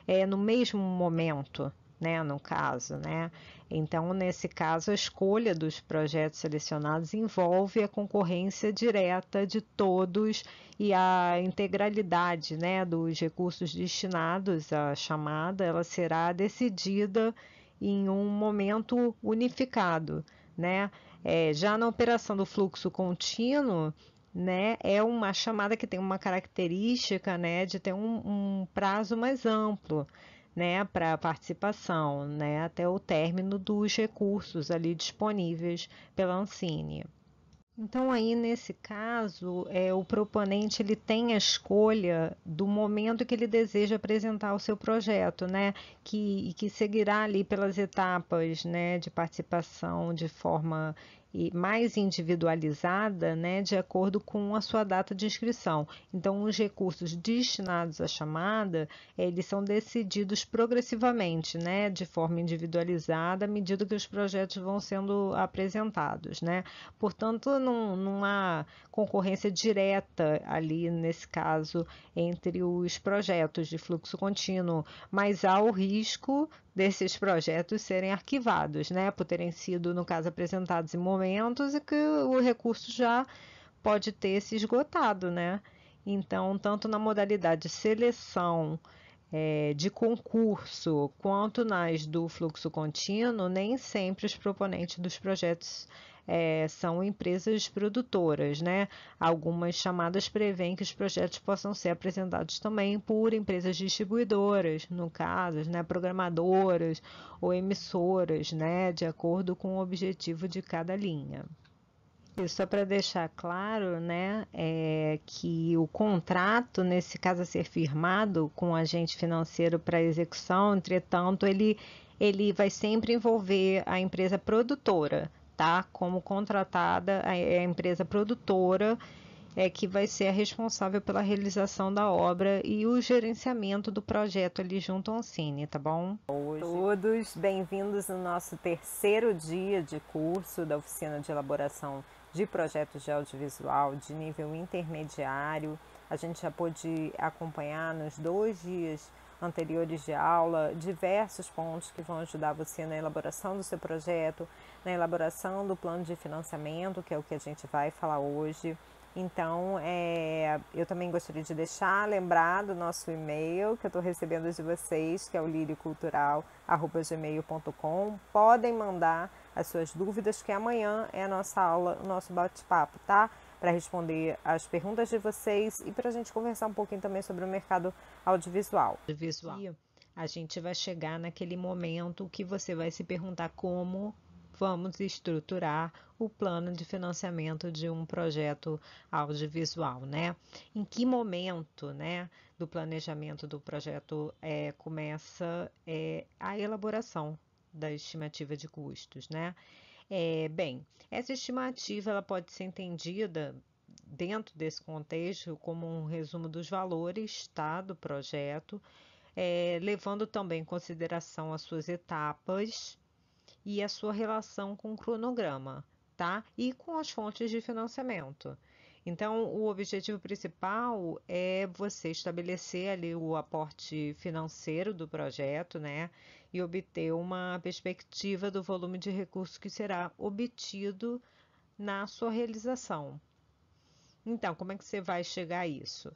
é, no mesmo momento, né, no caso, né? Então, nesse caso, a escolha dos projetos selecionados envolve a concorrência direta de todos e a integralidade, né, dos recursos destinados à chamada, ela será decidida em um momento unificado, né? É, já na operação do fluxo contínuo, né, é uma chamada que tem uma característica, né, de ter um, um prazo mais amplo né, para participação, né, até o término dos recursos ali disponíveis pela Ancine. Então aí nesse caso, é, o proponente ele tem a escolha do momento que ele deseja apresentar o seu projeto, né, que, que seguirá ali pelas etapas, né, de participação de forma e mais individualizada, né, de acordo com a sua data de inscrição. Então, os recursos destinados à chamada, eles são decididos progressivamente, né, de forma individualizada, à medida que os projetos vão sendo apresentados, né. Portanto, não, não há concorrência direta ali nesse caso entre os projetos de fluxo contínuo, mas há o risco desses projetos serem arquivados, né, por terem sido, no caso, apresentados em momentos e que o recurso já pode ter se esgotado, né? Então, tanto na modalidade seleção é, de concurso quanto nas do fluxo contínuo, nem sempre os proponentes dos projetos é, são empresas produtoras, né? Algumas chamadas prevêem que os projetos possam ser apresentados também por empresas distribuidoras, no caso, né, programadoras ou emissoras, né, de acordo com o objetivo de cada linha. E só para deixar claro, né, é que o contrato, nesse caso a ser firmado com o agente financeiro para execução, entretanto, ele, ele vai sempre envolver a empresa produtora, tá? Como contratada, é a, empresa produtora é que vai ser a responsável pela realização da obra e o gerenciamento do projeto ali junto ao cine tá bom? Hoje. Todos bem-vindos no nosso terceiro dia de curso da oficina de elaboração de projetos de audiovisual de nível intermediário. A gente já pôde acompanhar nos dois dias anteriores de aula, diversos pontos que vão ajudar você na elaboração do seu projeto, na elaboração do plano de financiamento, que é o que a gente vai falar hoje. Então, é, eu também gostaria de deixar lembrado o nosso e-mail que eu estou recebendo de vocês, que é o liricultural.gmail.com. Podem mandar as suas dúvidas, que amanhã é a nossa aula, o nosso bate-papo, tá? para responder as perguntas de vocês e para a gente conversar um pouquinho também sobre o mercado audiovisual. Audiovisual. E a gente vai chegar naquele momento que você vai se perguntar como vamos estruturar o plano de financiamento de um projeto audiovisual, né? Em que momento, né, do planejamento do projeto é, começa é, a elaboração da estimativa de custos, né? É, bem, essa estimativa ela pode ser entendida dentro desse contexto como um resumo dos valores tá, do projeto, é, levando também em consideração as suas etapas e a sua relação com o cronograma, tá? E com as fontes de financiamento. Então, o objetivo principal é você estabelecer ali o aporte financeiro do projeto, né, e obter uma perspectiva do volume de recursos que será obtido na sua realização. Então, como é que você vai chegar a isso?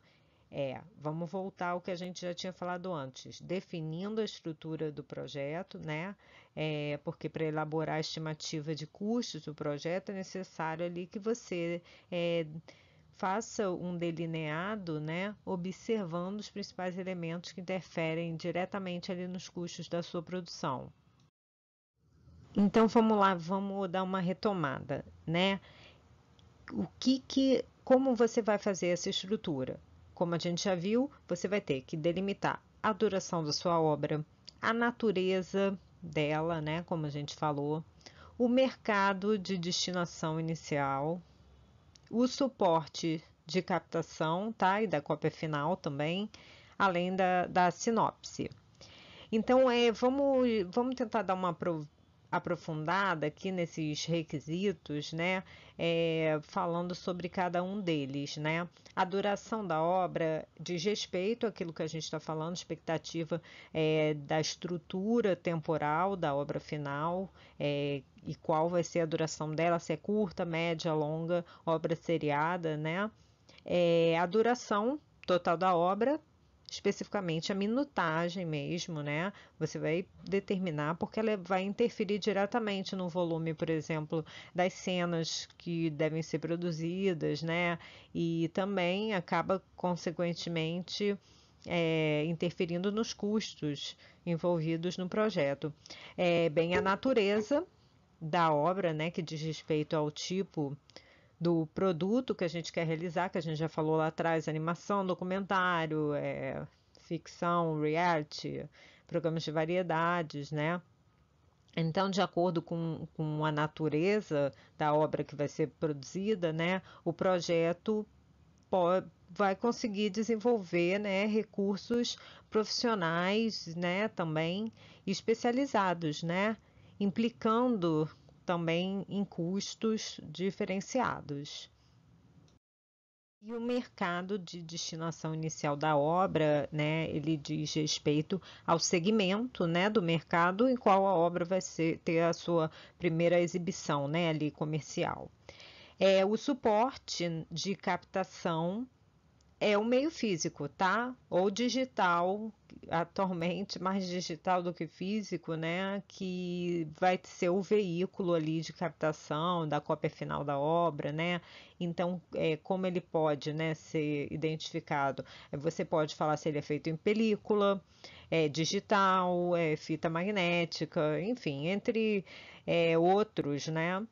É, vamos voltar ao que a gente já tinha falado antes, definindo a estrutura do projeto, né? É, porque para elaborar a estimativa de custos do projeto é necessário ali que você é, faça um delineado, né, observando os principais elementos que interferem diretamente ali nos custos da sua produção. Então vamos lá, vamos dar uma retomada, né? O que que, como você vai fazer essa estrutura? Como a gente já viu, você vai ter que delimitar a duração da sua obra, a natureza dela, né, como a gente falou, o mercado de destinação inicial, o suporte de captação, tá, e da cópia final também, além da, da sinopse. Então, é, vamos, vamos tentar dar uma aprofundada aqui nesses requisitos, né? É, falando sobre cada um deles, né? A duração da obra diz respeito àquilo que a gente está falando, expectativa é, da estrutura temporal da obra final é, e qual vai ser a duração dela, se é curta, média, longa, obra seriada, né? é a duração total da obra, especificamente a minutagem mesmo, né? Você vai determinar porque ela vai interferir diretamente no volume, por exemplo, das cenas que devem ser produzidas, né? E também acaba consequentemente é, interferindo nos custos envolvidos no projeto. É bem a natureza da obra, né, que diz respeito ao tipo do produto que a gente quer realizar, que a gente já falou lá atrás, animação, documentário, é, ficção, reality, programas de variedades, né? Então, de acordo com, com a natureza da obra que vai ser produzida, né, o projeto pode, vai conseguir desenvolver né, recursos profissionais né, também especializados, né, implicando também em custos diferenciados. E o mercado de destinação inicial da obra, né, ele diz respeito ao segmento, né, do mercado em qual a obra vai ser, ter a sua primeira exibição, né, ali comercial. É o suporte de captação é o meio físico, tá? Ou digital, atualmente mais digital do que físico, né? Que vai ser o veículo ali de captação da cópia final da obra, né? Então, é, como ele pode, né, ser identificado? É, você pode falar se ele é feito em película, é, digital, é, fita magnética, enfim, entre é, outros, né?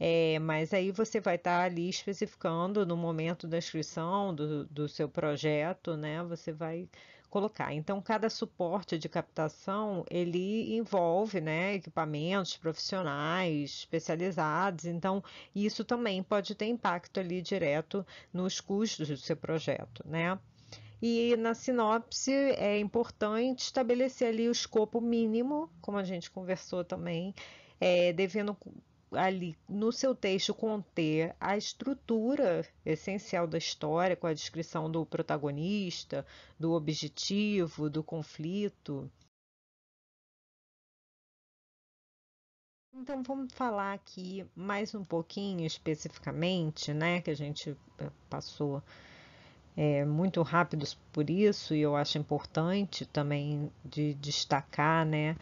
É, mas aí você vai estar tá ali especificando no momento da inscrição do, do seu projeto, né? Você vai colocar. Então, cada suporte de captação ele envolve né, equipamentos profissionais especializados. Então, isso também pode ter impacto ali direto nos custos do seu projeto, né? E na sinopse é importante estabelecer ali o escopo mínimo, como a gente conversou também, é, devendo ali no seu texto conter a estrutura essencial da história, com a descrição do protagonista, do objetivo, do conflito. Então vamos falar aqui mais um pouquinho especificamente, né, que a gente eh, passou é, muito rápidos por isso, e eu acho importante também de destacar né,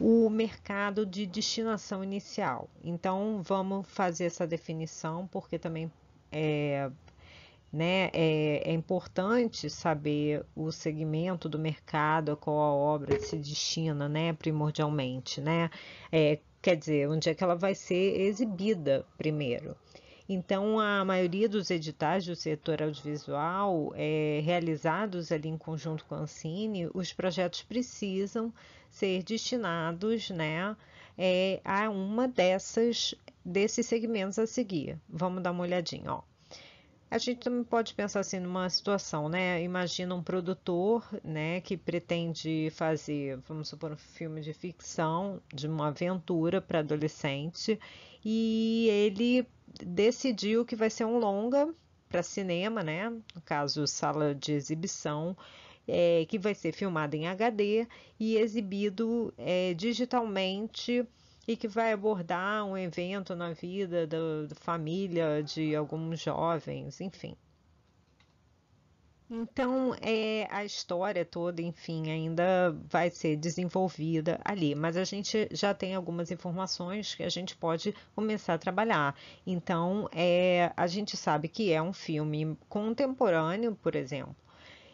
o mercado de destinação inicial. Então, vamos fazer essa definição, porque também é, né, é, é importante saber o segmento do mercado a qual a obra se destina né, primordialmente. Né? É, quer dizer, onde é que ela vai ser exibida primeiro. Então, a maioria dos editais do setor audiovisual é, realizados ali em conjunto com a Ancine, os projetos precisam ser destinados né, é, a uma dessas desses segmentos a seguir. Vamos dar uma olhadinha. Ó. A gente também pode pensar assim numa situação, né? Imagina um produtor, né, que pretende fazer, vamos supor, um filme de ficção, de uma aventura para adolescente, e ele decidiu que vai ser um longa para cinema, né? No caso, sala de exibição, é, que vai ser filmado em HD e exibido é, digitalmente e que vai abordar um evento na vida da família de alguns jovens, enfim. Então, é, a história toda, enfim, ainda vai ser desenvolvida ali, mas a gente já tem algumas informações que a gente pode começar a trabalhar. Então, é, a gente sabe que é um filme contemporâneo, por exemplo,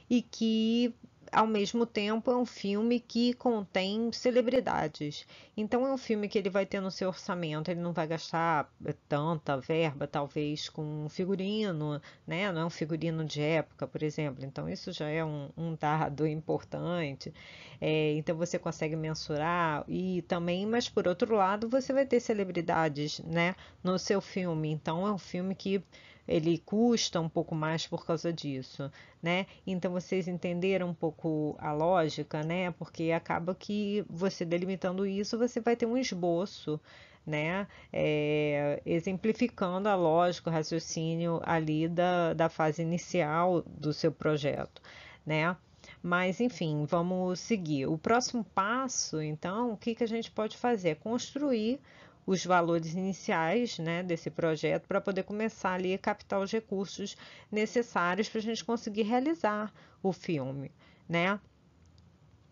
e que ao mesmo tempo é um filme que contém celebridades. Então é um filme que ele vai ter no seu orçamento, ele não vai gastar tanta verba, talvez, com um figurino, né? Não é um figurino de época, por exemplo. Então isso já é um, um dado [LAUGHS] importante. É, então você consegue mensurar e também, mas por outro lado, você vai ter celebridades, né? No seu filme. Então é um filme que ele custa um pouco mais por causa disso, né? Então vocês entenderam um pouco a lógica, né? Porque acaba que você delimitando isso, você vai ter um esboço, né? É, exemplificando a lógica, o raciocínio ali da, da fase inicial do seu projeto, né? Mas, enfim, vamos seguir. O próximo passo, então, o que, que a gente pode fazer? É construir os valores iniciais né, desse projeto para poder começar ali a captar os recursos necessários para a gente conseguir realizar o filme, né?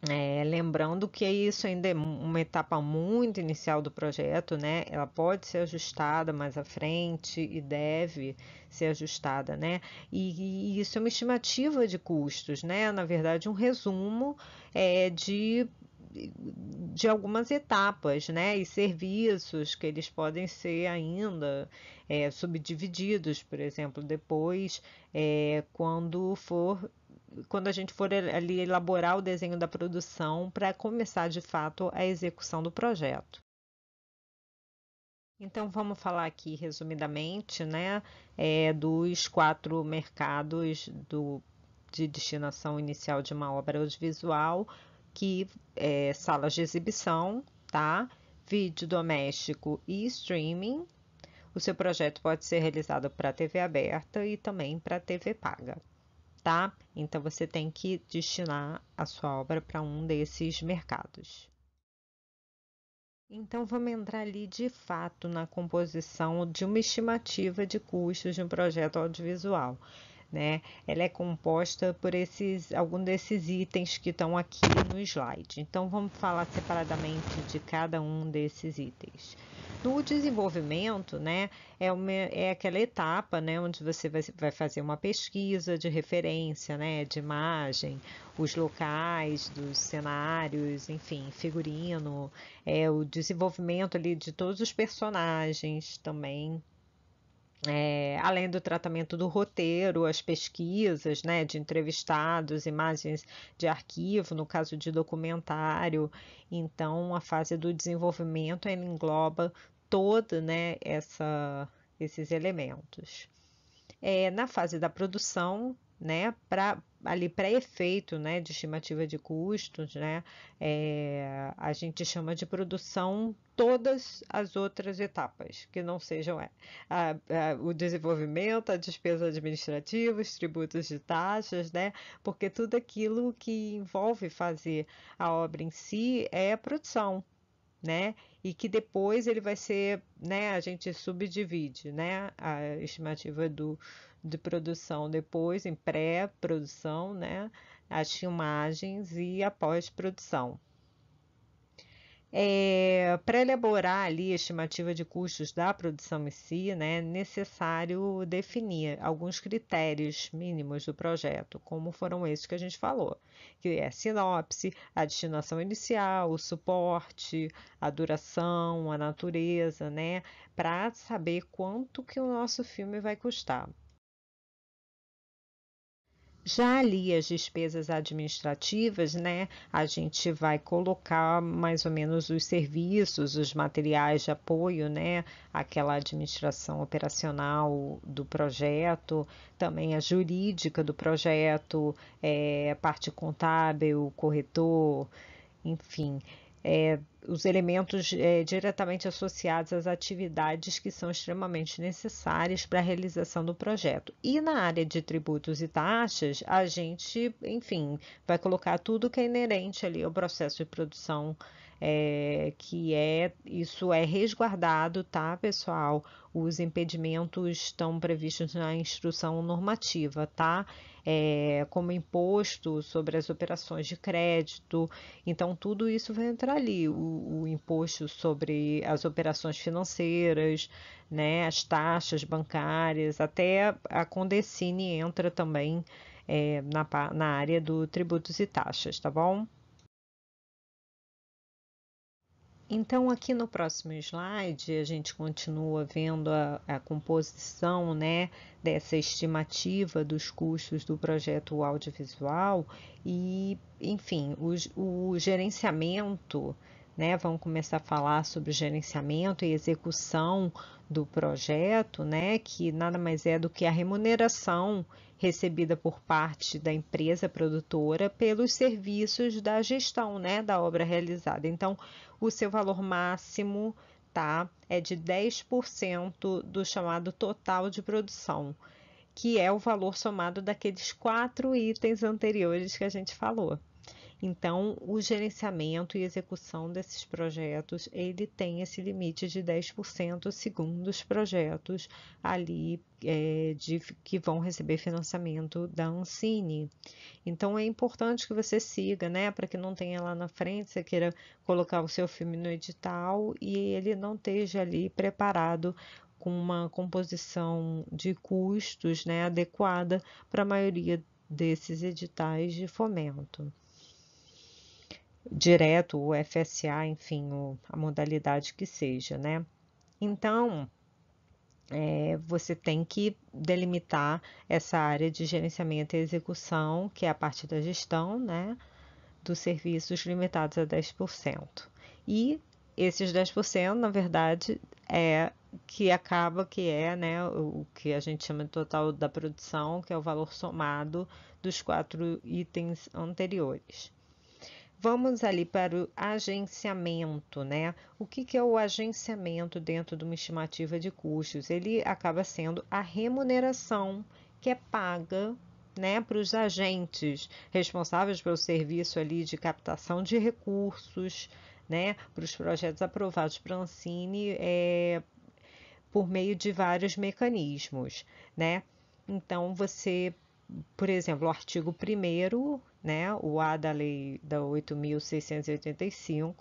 É, lembrando que isso ainda é uma etapa muito inicial do projeto, né? Ela pode ser ajustada mais à frente e deve ser ajustada, né? E, e isso é uma estimativa de custos, né? Na verdade, um resumo é, de de algumas etapas né, e serviços que eles podem ser ainda é, subdivididos, por exemplo, depois é, quando for quando a gente for ali elaborar o desenho da produção para começar de fato a execução do projeto. Então vamos falar aqui resumidamente, né, é, dos quatro mercados do, de destinação inicial de uma obra audiovisual, que é salas de exibição, tá? Vídeo doméstico e streaming. O seu projeto pode ser realizado para TV aberta e também para TV paga, tá? Então você tem que destinar a sua obra para um desses mercados. Então vamos entrar ali de fato na composição de uma estimativa de custos de um projeto audiovisual né? Ela é composta por esses algum desses itens que estão aqui no slide. Então vamos falar separadamente de cada um desses itens. No desenvolvimento, né, é, uma, é aquela etapa, né, onde você vai, vai fazer uma pesquisa de referência, né, de imagem, os locais dos cenários, enfim, figurino, é o desenvolvimento ali de todos os personagens também, é, além do tratamento do roteiro, as pesquisas né, de entrevistados, imagens de arquivo, no caso de documentário. Então, a fase do desenvolvimento ela engloba todo né, essa, esses elementos. É, na fase da produção, né, para ali para efeito né, de estimativa de custos, né, é, a gente chama de produção todas as outras etapas, que não sejam eh, a, a, o desenvolvimento, a despesa administrativa, os tributos de taxas, né, porque tudo aquilo que envolve fazer a obra em si é produção, né? E que depois ele vai ser, né? A gente subdivide, né? A estimativa do, de produção depois, em pré-produção, né? As filmagens e a pós-produção. É, Para elaborar ali a estimativa de custos da produção em si, né, é necessário definir alguns critérios mínimos do projeto, como foram esses que a gente falou, que é a sinopse, a destinação inicial, o suporte, a duração, a natureza, né, para saber quanto que o nosso filme vai custar. Já ali as despesas administrativas, né? A gente vai colocar mais ou menos os serviços, os materiais de apoio, né? Aquela administração operacional do projeto, também a jurídica do projeto, é, parte contábil, corretor, enfim é, os elementos é, diretamente associados às atividades que são extremamente necessárias para a realização do projeto. E na área de tributos e taxas, a gente, enfim, vai colocar tudo que é inerente ali ao processo de produção, é, que é isso é resguardado, tá, pessoal? Os impedimentos estão previstos na instrução normativa, tá? é, como imposto sobre as operações de crédito. Então, tudo isso vai entrar ali: o, o imposto sobre as operações financeiras, né, as taxas bancárias, até a Condecine entra também é, na, na área do tributos e taxas, tá bom? Então, aqui no próximo slide, a gente continua vendo a, a composição né, dessa estimativa dos custos do projeto audiovisual e, enfim, o, o gerenciamento. Né, vamos começar a falar sobre o gerenciamento e execução do projeto, né, que nada mais é do que a remuneração recebida por parte da empresa produtora pelos serviços da gestão, né, da obra realizada. Então, o seu valor máximo tá? é de 10% do chamado total de produção, que é o valor somado daqueles quatro itens anteriores que a gente falou. Então, o gerenciamento e execução desses projetos, ele tem esse limite de 10% segundo os projetos ali é, de, que vão receber financiamento da Ancine. Então, é importante que você siga, né, para que não tenha lá na frente, você queira colocar o seu filme no edital e ele não esteja ali preparado com uma composição de custos né, adequada para a maioria desses editais de fomento direto, o FSA, enfim, o, a modalidade que seja, né? Então, é, você tem que delimitar essa área de gerenciamento e execução, que é a parte da gestão, né? Dos serviços limitados a 10%. E esses 10%, na verdade, é que acaba que é né, o que a gente chama de total da produção, que é o valor somado dos quatro itens anteriores. Vamos ali para o agenciamento, né? O que, que, é o agenciamento dentro de uma estimativa de custos? Ele acaba sendo a remuneração que é paga. Né, para os agentes responsáveis pelo serviço ali de captação de recursos, né, para os projetos aprovados para Ancine é, por meio de vários mecanismos, né? Então você por exemplo, o artigo 1 né, o A da lei da 8.685,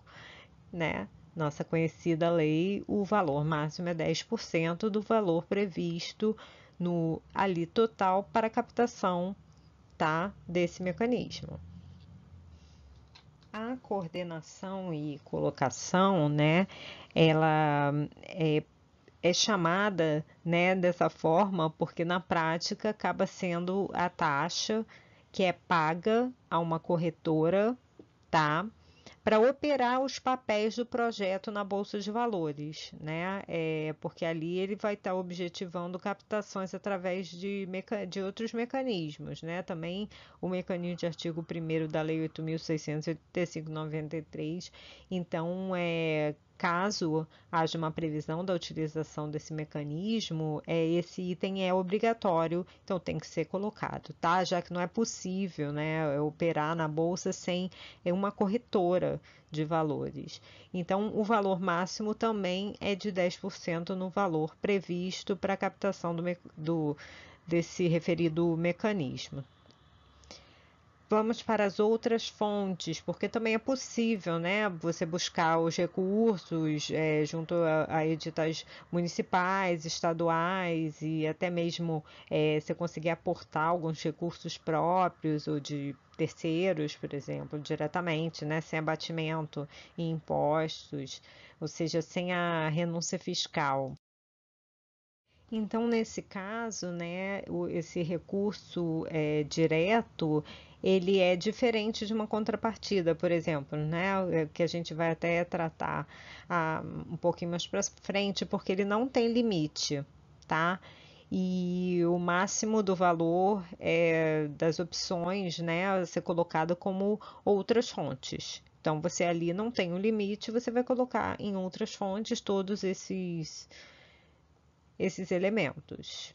né, nossa conhecida lei, o valor máximo é 10% do valor previsto no ali total para captação, tá, desse mecanismo. A coordenação e colocação, né, ela é é chamada né, dessa forma porque na prática acaba sendo a taxa que é paga a uma corretora, tá? Para operar os papéis do projeto na Bolsa de Valores, né? É, porque ali ele vai estar tá objetivando captações através de, meca de outros mecanismos, né? Também o mecanismo de artigo 1 da Lei 8.685-93. Então, é, Caso haja uma previsão da utilização desse mecanismo, é, esse item é obrigatório, então tem que ser colocado, tá? Já que não é possível né, operar na bolsa sem é, uma corretora de valores. Então, o valor máximo também é de 10% no valor previsto para a captação do, do, desse referido mecanismo, vamos para as outras fontes, porque também é possível, né? Você buscar os recursos é, junto a, a, editais municipais, estaduais e até mesmo é, você conseguir aportar alguns recursos próprios ou de terceiros, por exemplo, diretamente, né? Sem abatimento em impostos, ou seja, sem a renúncia fiscal. Então, nesse caso, né, esse recurso é, direto ele é diferente de uma contrapartida, por exemplo, né? É que a gente vai até tratar ah, um pouquinho mais para frente, porque ele não tem limite, tá? E o máximo do valor é, das opções, né, a ser colocado como outras fontes. Então, você ali não tem um limite, você vai colocar em outras fontes todos esses, esses elementos.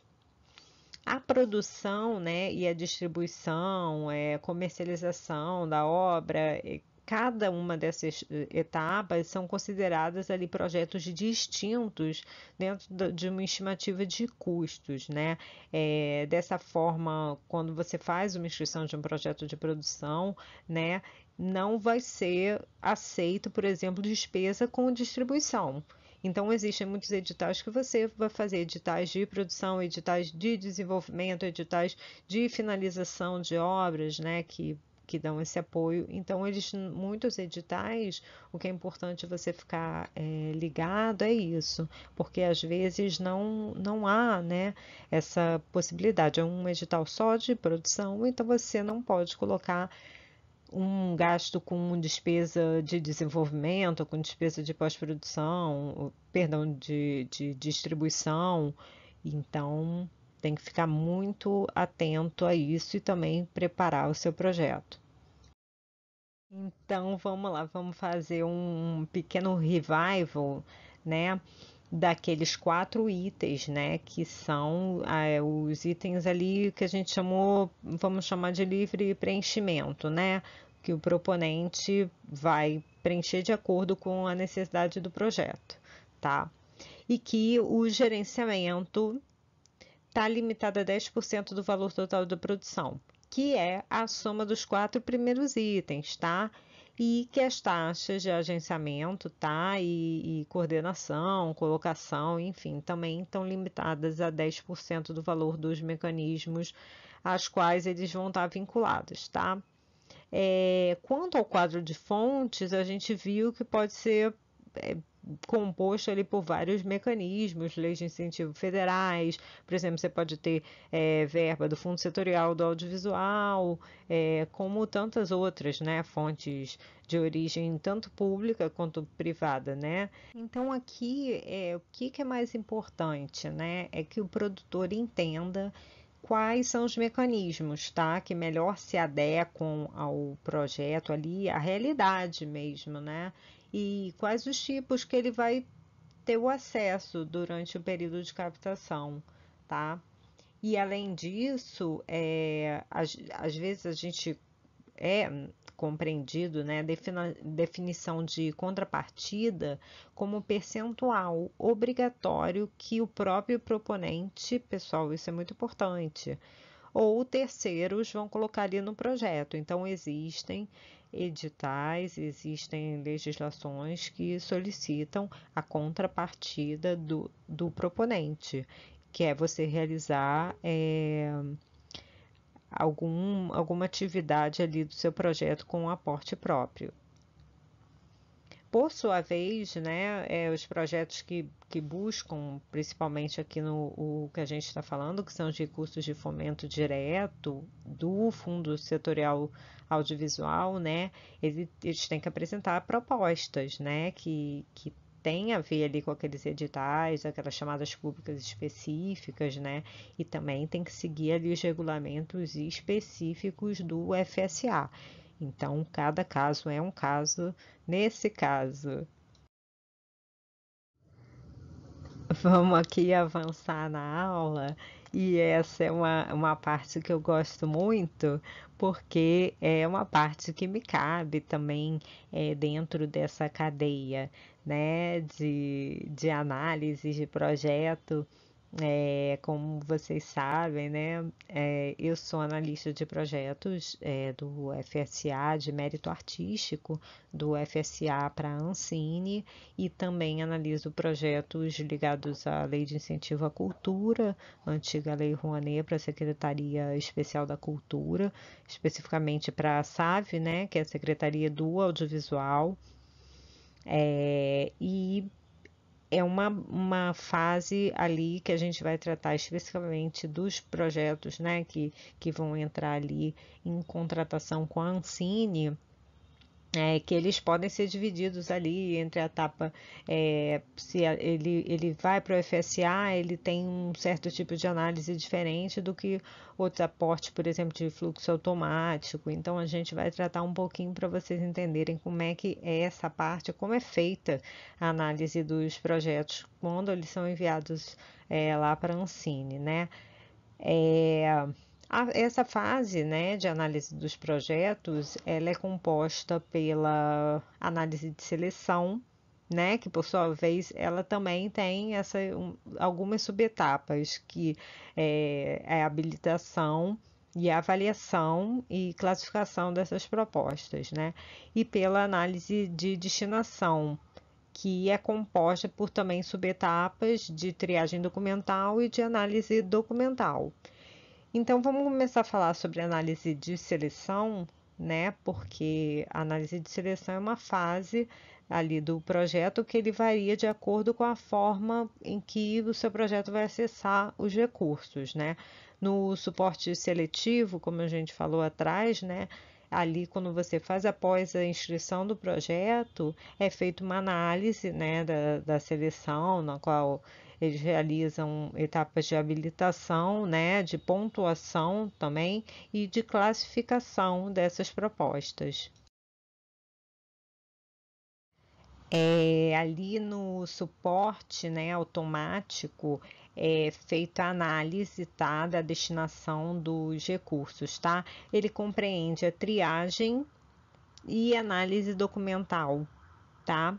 A produção né, e a distribuição, é, comercialização da obra, cada uma dessas eh, etapas são consideradas ali projetos distintos dentro de uma estimativa de custos, né? É, dessa forma, quando você faz uma inscrição de um projeto de produção, né, não vai ser aceito, por exemplo, despesa com distribuição. Então, existem muitos editais que você vai fazer editais de produção, editais de desenvolvimento, editais de finalização de obras, né? Que que dão esse apoio. Então, eles muitos editais, o que é importante você ficar é, ligado é isso, porque às vezes não, não há né, essa possibilidade. É um edital só de produção, então você não pode colocar um gasto com despesa de desenvolvimento, com despesa de pós-produção, perdão, de, de distribuição. Então, tem que ficar muito atento a isso e também preparar o seu projeto. Então, vamos lá, vamos fazer um pequeno revival, né? daqueles quatro itens, né? Que são ah, é, os itens ali que a gente chamou, vamos chamar de livre preenchimento, né? Que o proponente vai preencher de acordo com a necessidade do projeto, tá? E que o gerenciamento está limitado a 10% do valor total da produção, que é a soma dos quatro primeiros itens, tá? e que as taxas de agenciamento tá, e, e coordenação, colocação, enfim, também estão limitadas a 10% do valor dos mecanismos às quais eles vão estar vinculados. Tá? É, quanto ao quadro de fontes, a gente viu que pode ser é, composto ali por vários mecanismos, leis de incentivo federais, por exemplo, você pode ter é, verba do Fundo Setorial do Audiovisual, é, como tantas outras, né, fontes de origem tanto pública quanto privada, né? Então aqui é, o que, que é mais importante, né? É que o produtor entenda quais são os mecanismos, tá? Que melhor se adequam ao projeto ali, à realidade mesmo, né? e quais os tipos que ele vai ter o acesso durante o período de captação, tá? E além disso, é, às, às vezes a gente é compreendido, né, defina, definição de contrapartida como percentual obrigatório que o próprio proponente, pessoal, isso é muito importante, ou terceiros vão colocar ali no projeto. Então, existem editais, existem legislações que solicitam a contrapartida do, do proponente, que é você realizar é, algum, alguma atividade ali do seu projeto com um aporte próprio por sua vez, né, é, os projetos que, que buscam, principalmente aqui no o que a gente está falando, que são os recursos de fomento direto do Fundo Setorial Audiovisual, né, eles, eles têm que apresentar propostas, né, que, que tem a ver ali com aqueles editais, aquelas chamadas públicas específicas, né? E também tem que seguir ali os regulamentos específicos do FSA. Então, cada caso é um caso nesse caso. Vamos aqui avançar na aula. E essa é uma, uma parte que eu gosto muito, porque é uma parte que me cabe também é, dentro dessa cadeia né, de, de análise de projeto. É, como vocês sabem, né, é, eu sou analista de projetos é, do FSA, de mérito artístico do FSA para a Ancine, e também analiso projetos ligados à Lei de Incentivo à Cultura, antiga Lei Rouanet, para a Secretaria Especial da Cultura, especificamente para a SAV, né, que é a Secretaria do Audiovisual. É, e é uma, uma fase ali que a gente vai tratar especificamente dos projetos né, que, que vão entrar ali em contratação com a Ancine é, que eles podem ser divididos ali entre a etapa, é, se ele, ele vai para o FSA, ele tem um certo tipo de análise diferente do que outros aportes, por exemplo, de fluxo automático. Então, a gente vai tratar um pouquinho para vocês entenderem como é que é essa parte, como é feita a análise dos projetos quando eles são enviados é, lá para a Ancine, né? É... A, essa fase né, de análise dos projetos ela é composta pela análise de seleção, né, que por sua vez ela também tem essa, um, algumas subetapas, que é, é a habilitação, e a avaliação e classificação dessas propostas, né? E pela análise de destinação, que é composta por também subetapas de triagem documental e de análise documental. Então vamos começar a falar sobre análise de seleção, né? Porque a análise de seleção é uma fase ali do projeto que ele varia de acordo com a forma em que o seu projeto vai acessar os recursos, né? No suporte seletivo, como a gente falou atrás, né? ali quando você faz após a inscrição do projeto, é feita uma análise né, da, da seleção, na qual eles realizam etapas de habilitação, né, de pontuação também e de classificação dessas propostas. É, ali no suporte né, automático é feita a análise tá, da destinação dos recursos. Tá? Ele compreende a triagem e análise documental. Tá?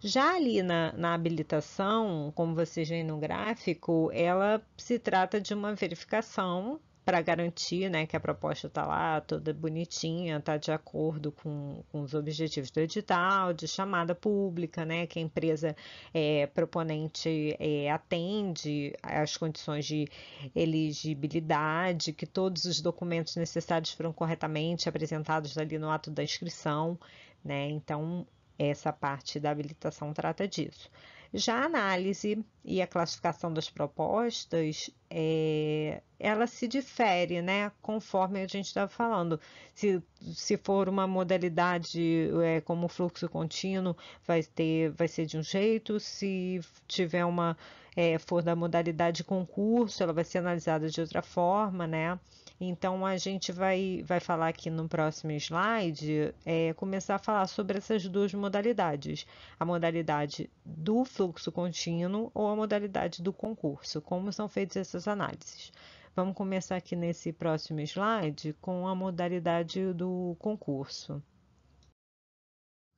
Já ali na, na habilitação, como vocês veem é no gráfico, ela se trata de uma verificação para garantir né, que a proposta está lá toda bonitinha, está de acordo com, com, os objetivos do edital, de chamada pública, né, que a empresa é, proponente é, atende às condições de elegibilidade, que todos os documentos necessários foram corretamente apresentados ali no ato da inscrição. Né? Então, essa parte da habilitação trata disso. Já a análise e a classificação das propostas, é, ela se difere, né? Conforme a gente estava falando. Se, se for uma modalidade é, como fluxo contínuo, vai, ter, vai ser de um jeito. Se tiver uma é, for da modalidade concurso, ela vai ser analisada de outra forma, né? Então a gente vai, vai falar aqui no próximo slide, é, começar a falar sobre essas duas modalidades, a modalidade do fluxo contínuo ou a modalidade do concurso, como são feitas essas análises. Vamos começar aqui nesse próximo slide com a modalidade do concurso.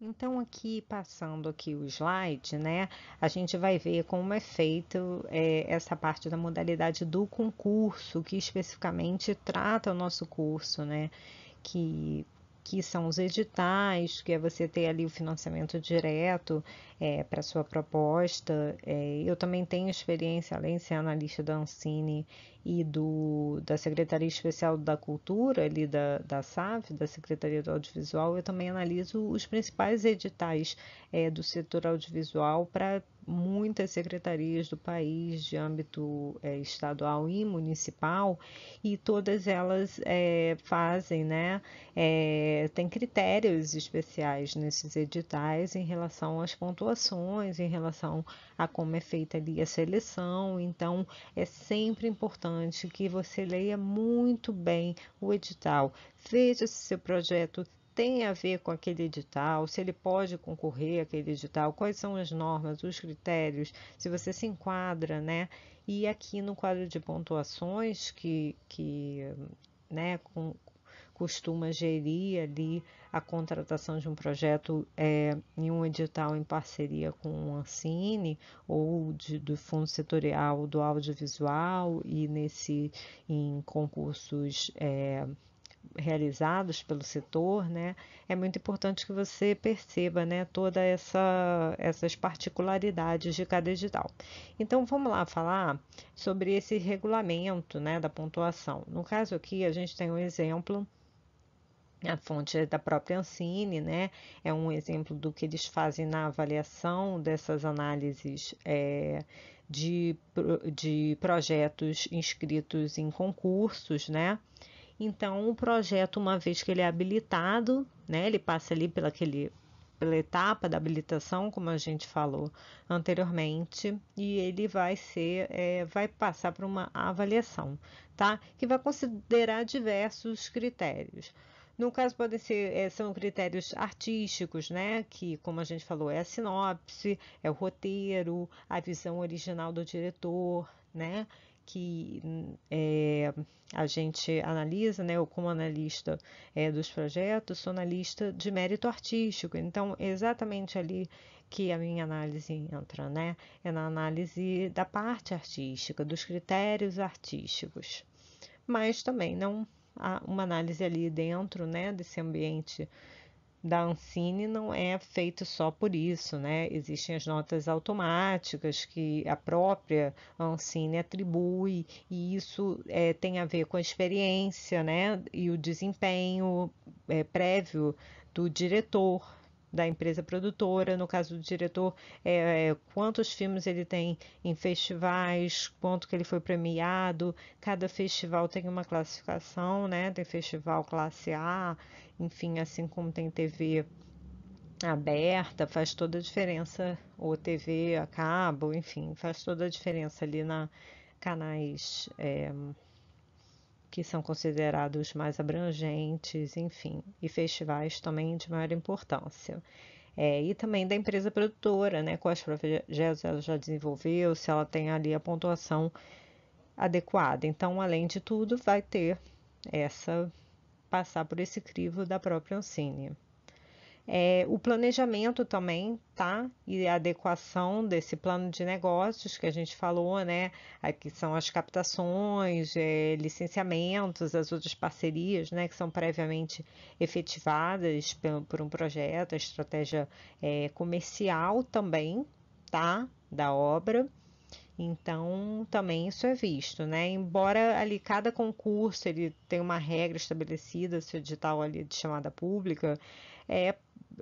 Então, aqui passando aqui o slide, né, a gente vai ver como é feito é, essa parte da modalidade do concurso, que especificamente trata o nosso curso, né, que que são os editais, que é você ter ali o financiamento direto é, para sua proposta. É, eu também tenho experiência, além de ser analista da Ancine e do, da Secretaria Especial da Cultura, ali da, da SAF, da Secretaria do Audiovisual, eu também analiso os principais editais é, do setor audiovisual para muitas secretarias do país de âmbito é, estadual e municipal e todas elas é, fazem, né, é, eh, tem critérios especiais nesses editais em relação às pontuações, em relação a como é feita ali a seleção. Então, é sempre importante que você leia muito bem o edital, veja se seu projeto tem a ver com aquele edital, se ele pode concorrer àquele edital, quais são as normas, os critérios, se você se enquadra, né? E aqui no quadro de pontuações que, que né, com, costuma gerir ali a contratação de um projeto é, em um edital em parceria com o Ancine ou de, do Fundo Setorial do Audiovisual e nesse em concursos é, realizados pelo setor, né, é muito importante que você perceba né, todas essa, essas particularidades de cada edital. Então, vamos lá falar sobre esse regulamento né, da pontuação. No caso aqui, a gente tem um exemplo a fonte é da própria Ancine, né? É um exemplo do que eles fazem na avaliação dessas análises é, de, de projetos inscritos em concursos, né? Então, o projeto, uma vez que ele é habilitado, né, ele passa ali pela, aquele, pela etapa da habilitação, como a gente falou anteriormente, e ele vai ser, é, vai passar por uma avaliação, tá? Que vai considerar diversos critérios. No caso, podem ser, é, são critérios artísticos, né? Que, como a gente falou, é a sinopse, é o roteiro, a visão original do diretor, né? que é, a gente analisa, né, eu como analista é, dos projetos, sou analista de mérito artístico. Então, é exatamente ali que a minha análise entra, né? É na análise da parte artística, dos critérios artísticos. Mas também não há uma análise ali dentro, né, desse ambiente da Ancine não é feito só por isso, né? Existem as notas automáticas que a própria Ancine atribui, e isso é, tem a ver com a experiência, né? E o desempenho é, prévio do diretor da empresa produtora, no caso do diretor, é, é quantos filmes ele tem em festivais, quanto que ele foi premiado, cada festival tem uma classificação, né? Tem festival classe A enfim, assim como tem TV aberta, faz toda a diferença, ou TV a cabo, enfim, faz toda a diferença ali na canais é, que são considerados mais abrangentes, enfim, e festivais também de maior importância. É, e também da empresa produtora, né? Quais projetos ela já desenvolveu, se ela tem ali a pontuação adequada. Então, além de tudo, vai ter essa passar por esse crivo da própria Ancine. É, o planejamento também, tá? E a adequação desse plano de negócios que a gente falou, né? Aqui são as captações, é, licenciamentos, as outras parcerias, né? Que são previamente efetivadas por um projeto, a estratégia é, comercial também, tá? Da obra. Então, também isso é visto, né? Embora ali cada concurso ele tenha uma regra estabelecida, se o edital ali de chamada pública, é,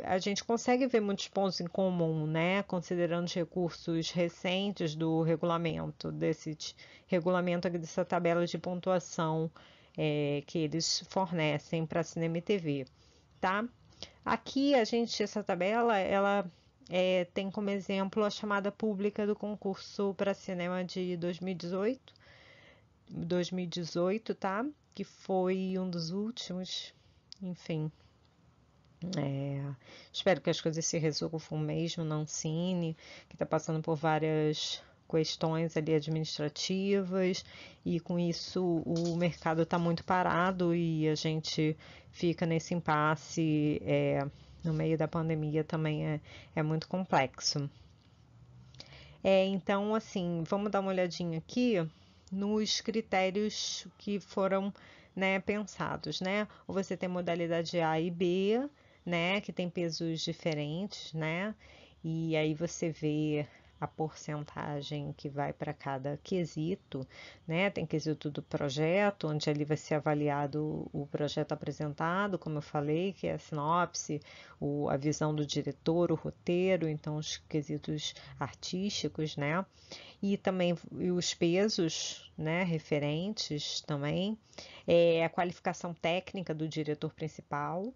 a gente consegue ver muitos pontos em comum, né? Considerando os recursos recentes do regulamento, desse regulamento aqui dessa tabela de pontuação é, que eles fornecem para cinema e TV, tá? Aqui a gente, essa tabela, ela é, tem como exemplo a chamada pública do concurso para cinema de 2018, 2018, tá? Que foi um dos últimos, enfim. É, espero que as coisas se resolvam mesmo, não cine, que está passando por várias questões ali administrativas e com isso o mercado está muito parado e a gente fica nesse impasse. É, no meio da pandemia também é, é muito complexo. É, então, assim, vamos dar uma olhadinha aqui nos critérios que foram né, pensados, né? Ou você tem modalidade A e B, né? Que tem pesos diferentes, né? E aí você vê a porcentagem que vai para cada quesito, né? Tem quesito do projeto, onde ali vai ser avaliado o projeto apresentado, como eu falei, que é a sinopse, o, a visão do diretor, o roteiro, então os quesitos artísticos, né? E também e os pesos, né? Referentes também, é, a qualificação técnica do diretor principal,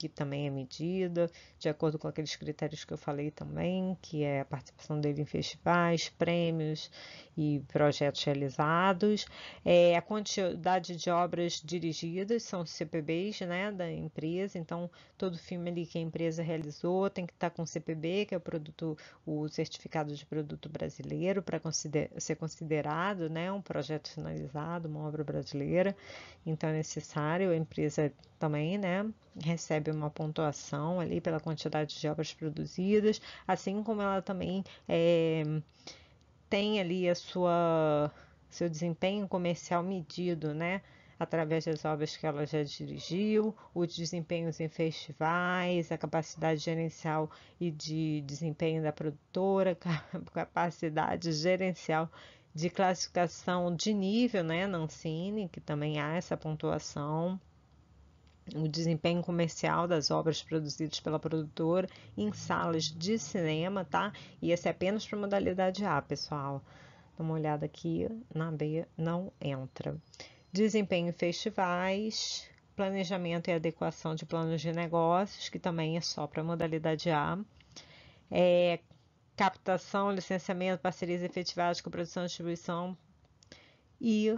que também é medida, de acordo com aqueles critérios que eu falei também, que é a participação dele em festivais, prêmios e projetos realizados, é, a quantidade de obras dirigidas, são CPBs né, da empresa, então todo filme ali que a empresa realizou tem que estar com CPB, que é o produto, o certificado de produto brasileiro, para consider, ser considerado né, um projeto finalizado, uma obra brasileira, então é necessário, a empresa também né, recebe recebe uma pontuação ali pela quantidade de obras produzidas, assim como ela também é, tem ali a sua seu desempenho comercial medido, né? Através das obras que ela já dirigiu, os desempenhos em festivais, a capacidade gerencial e de desempenho da produtora, [LAUGHS] capacidade gerencial de classificação de nível, né, Nancine, que também há essa pontuação o desempenho comercial das obras produzidas pela produtora em salas de cinema, tá? E esse é apenas para modalidade A, pessoal. Dá uma olhada aqui, na B não entra. Desempenho em festivais, planejamento e adequação de planos de negócios, que também é só para modalidade A. É, captação, licenciamento, parcerias efetivadas com produção e distribuição e,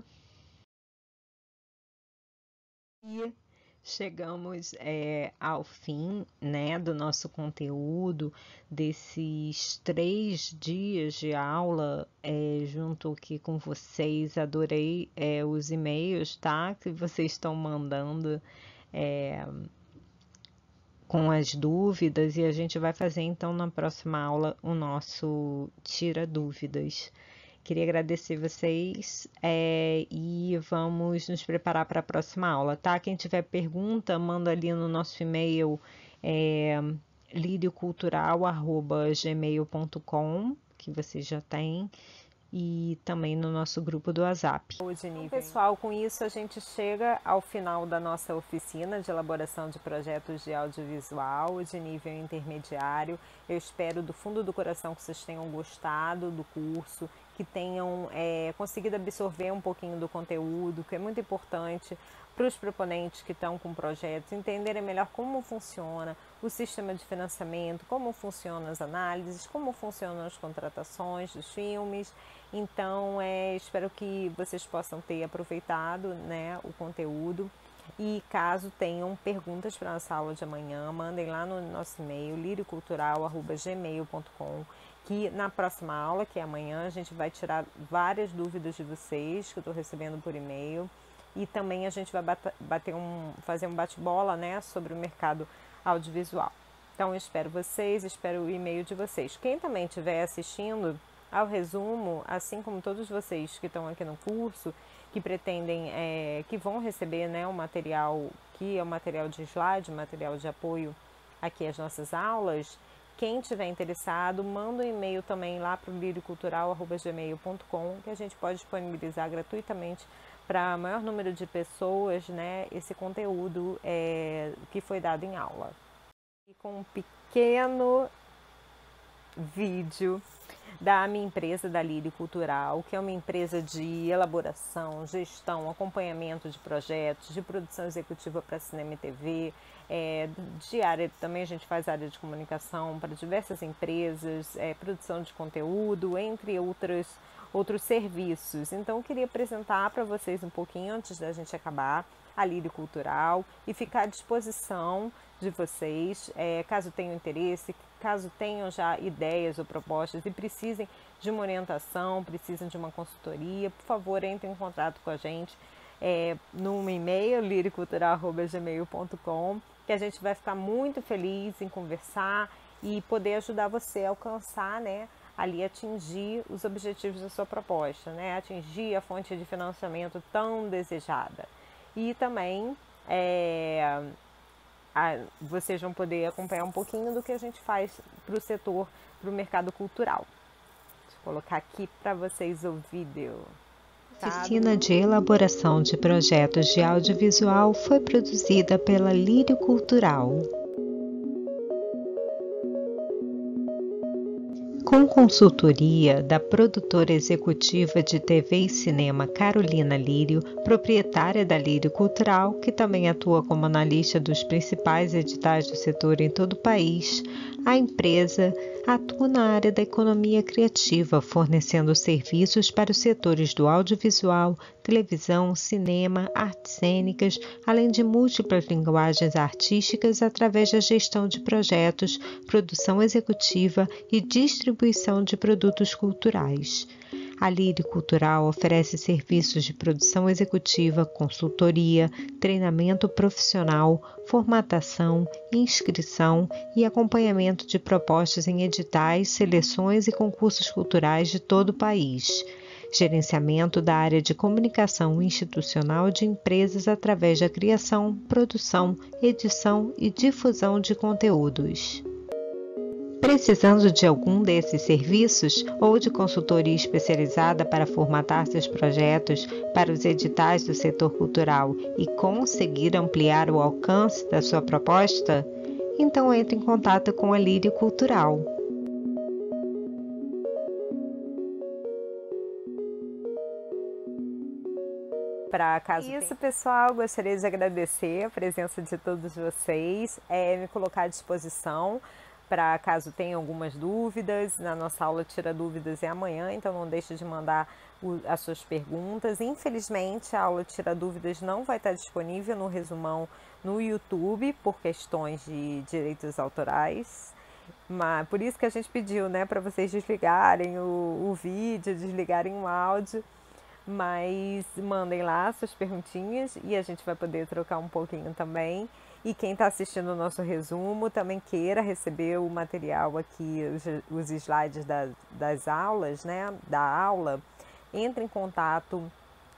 e Chegamos é, ao fim né, do nosso conteúdo, desses três dias de aula é, junto aqui com vocês. Adorei é, os e-mails tá, que vocês estão mandando com as dúvidas, e a gente vai fazer então na próxima aula o nosso Tira Dúvidas. Queria agradecer vocês é, e vamos nos preparar para a próxima aula, tá? Quem tiver pergunta, manda ali no nosso e-mail é, eh, liriocultural.gmail.com, que vocês já têm, e também no nosso grupo do WhatsApp. Então, pessoal, com isso a gente chega ao final da nossa oficina de elaboração de projetos de audiovisual de nível é intermediário. Eu espero do fundo do coração que vocês tenham gostado do curso que tenham é, conseguido absorver um pouquinho do conteúdo, que é muito importante para os proponentes que estão com projetos entenderem é melhor como funciona o sistema de financiamento, como funcionam as análises, como funcionam as contratações dos filmes. Então, é, espero que vocês possam ter aproveitado né, o conteúdo. E caso tenham perguntas para a nossa aula de amanhã, mandem lá no nosso e-mail liricultural.gmail.com que na próxima aula, que é amanhã, a gente vai tirar várias dúvidas de vocês que eu estou recebendo por e-mail e também a gente vai bater um, fazer um bate-bola né, sobre o mercado audiovisual. Então, espero vocês, espero o e-mail de vocês. Quem também estiver assistindo ao resumo, assim como todos vocês que estão aqui no curso, que pretendem, é, que vão receber né, o material que é o material de slide, material de apoio aqui às nossas aulas, quem tiver interessado, manda um e-mail também lá para o líricultural.gmail.com que a gente pode disponibilizar gratuitamente para maior número de pessoas né, esse conteúdo é, que foi dado em aula. E com um pequeno vídeo da minha empresa da Lírio Cultural, que é uma empresa de elaboração, gestão, acompanhamento de projetos, de produção executiva para cinema e TV, é, de área também a gente faz área de comunicação para diversas empresas, é, produção de conteúdo, entre outros outros serviços. Então, eu queria apresentar para vocês um pouquinho antes da gente acabar a Cultural e ficar à disposição de vocês, é, caso tenham interesse, caso tenham já ideias ou propostas e precisem de uma orientação, precisem de uma consultoria, por favor, entrem em contato com a gente é, num e-mail, liricultural.gmail.com, que a gente vai ficar muito feliz em conversar e poder ajudar você a alcançar, né? ali atingir os objetivos da sua proposta, né? Atingir a fonte de financiamento tão desejada e também é, a, vocês vão poder acompanhar um pouquinho do que a gente faz para o setor, para o mercado cultural. Deixa eu colocar aqui para vocês o vídeo. Tá Oficina de elaboração de projetos de audiovisual foi produzida pela Lírio Cultural. Com consultoria da produtora executiva de TV e cinema Carolina Lírio, proprietária da Lírio Cultural, que também atua como analista dos principais editais do setor em todo o país, a empresa atua na área da economia criativa, fornecendo serviços para os setores do audiovisual, televisão, cinema, artes cênicas, além de múltiplas linguagens artísticas através da gestão de projetos, produção executiva e distribuição de produtos culturais. A Lire Cultural oferece serviços de produção executiva, consultoria, treinamento profissional, formatação, inscrição e acompanhamento de propostas em editais, seleções e concursos culturais de todo o país gerenciamento da área de comunicação institucional de empresas através da criação, produção, edição e difusão de conteúdos. Precisando de algum desses serviços ou de consultoria especializada para formatar seus projetos para os editais do setor cultural e conseguir ampliar o alcance da sua proposta? Então entre em contato com a Lírio Cultural. para caso. Isso, pessoal, gostaria de agradecer a presença de todos vocês, é, me colocar à disposição para caso tenha algumas dúvidas. Na nossa aula Tira Dúvidas é amanhã, então não deixe de mandar o, as suas perguntas. Infelizmente, a aula Tira Dúvidas não vai estar disponível no resumão no YouTube por questões de direitos autorais. Mas por isso que a gente pediu, né, para vocês desligarem o, o vídeo, desligarem o áudio mas mandem lá suas perguntinhas e a gente vai poder trocar um pouquinho também. E quem está assistindo o nosso resumo também queira receber o material aqui, os, slides da, das aulas, né? Da aula, entre em contato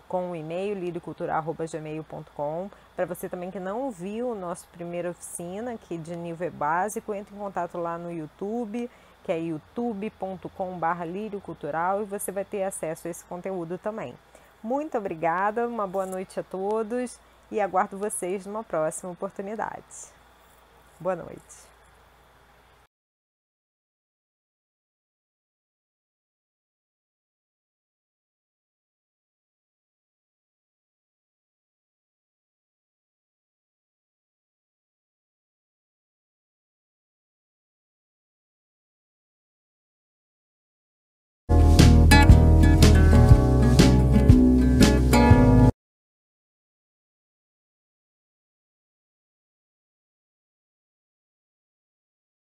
com o e-mail liricultural.gmail.com. Para você também que não viu o nosso primeira oficina, aqui de nível é básico, entre em contato lá no YouTube, que é youtube.com.br líricultural e você vai ter acesso a esse conteúdo também. Muito obrigada, uma boa noite a todos e aguardo vocês numa próxima oportunidade. Boa noite.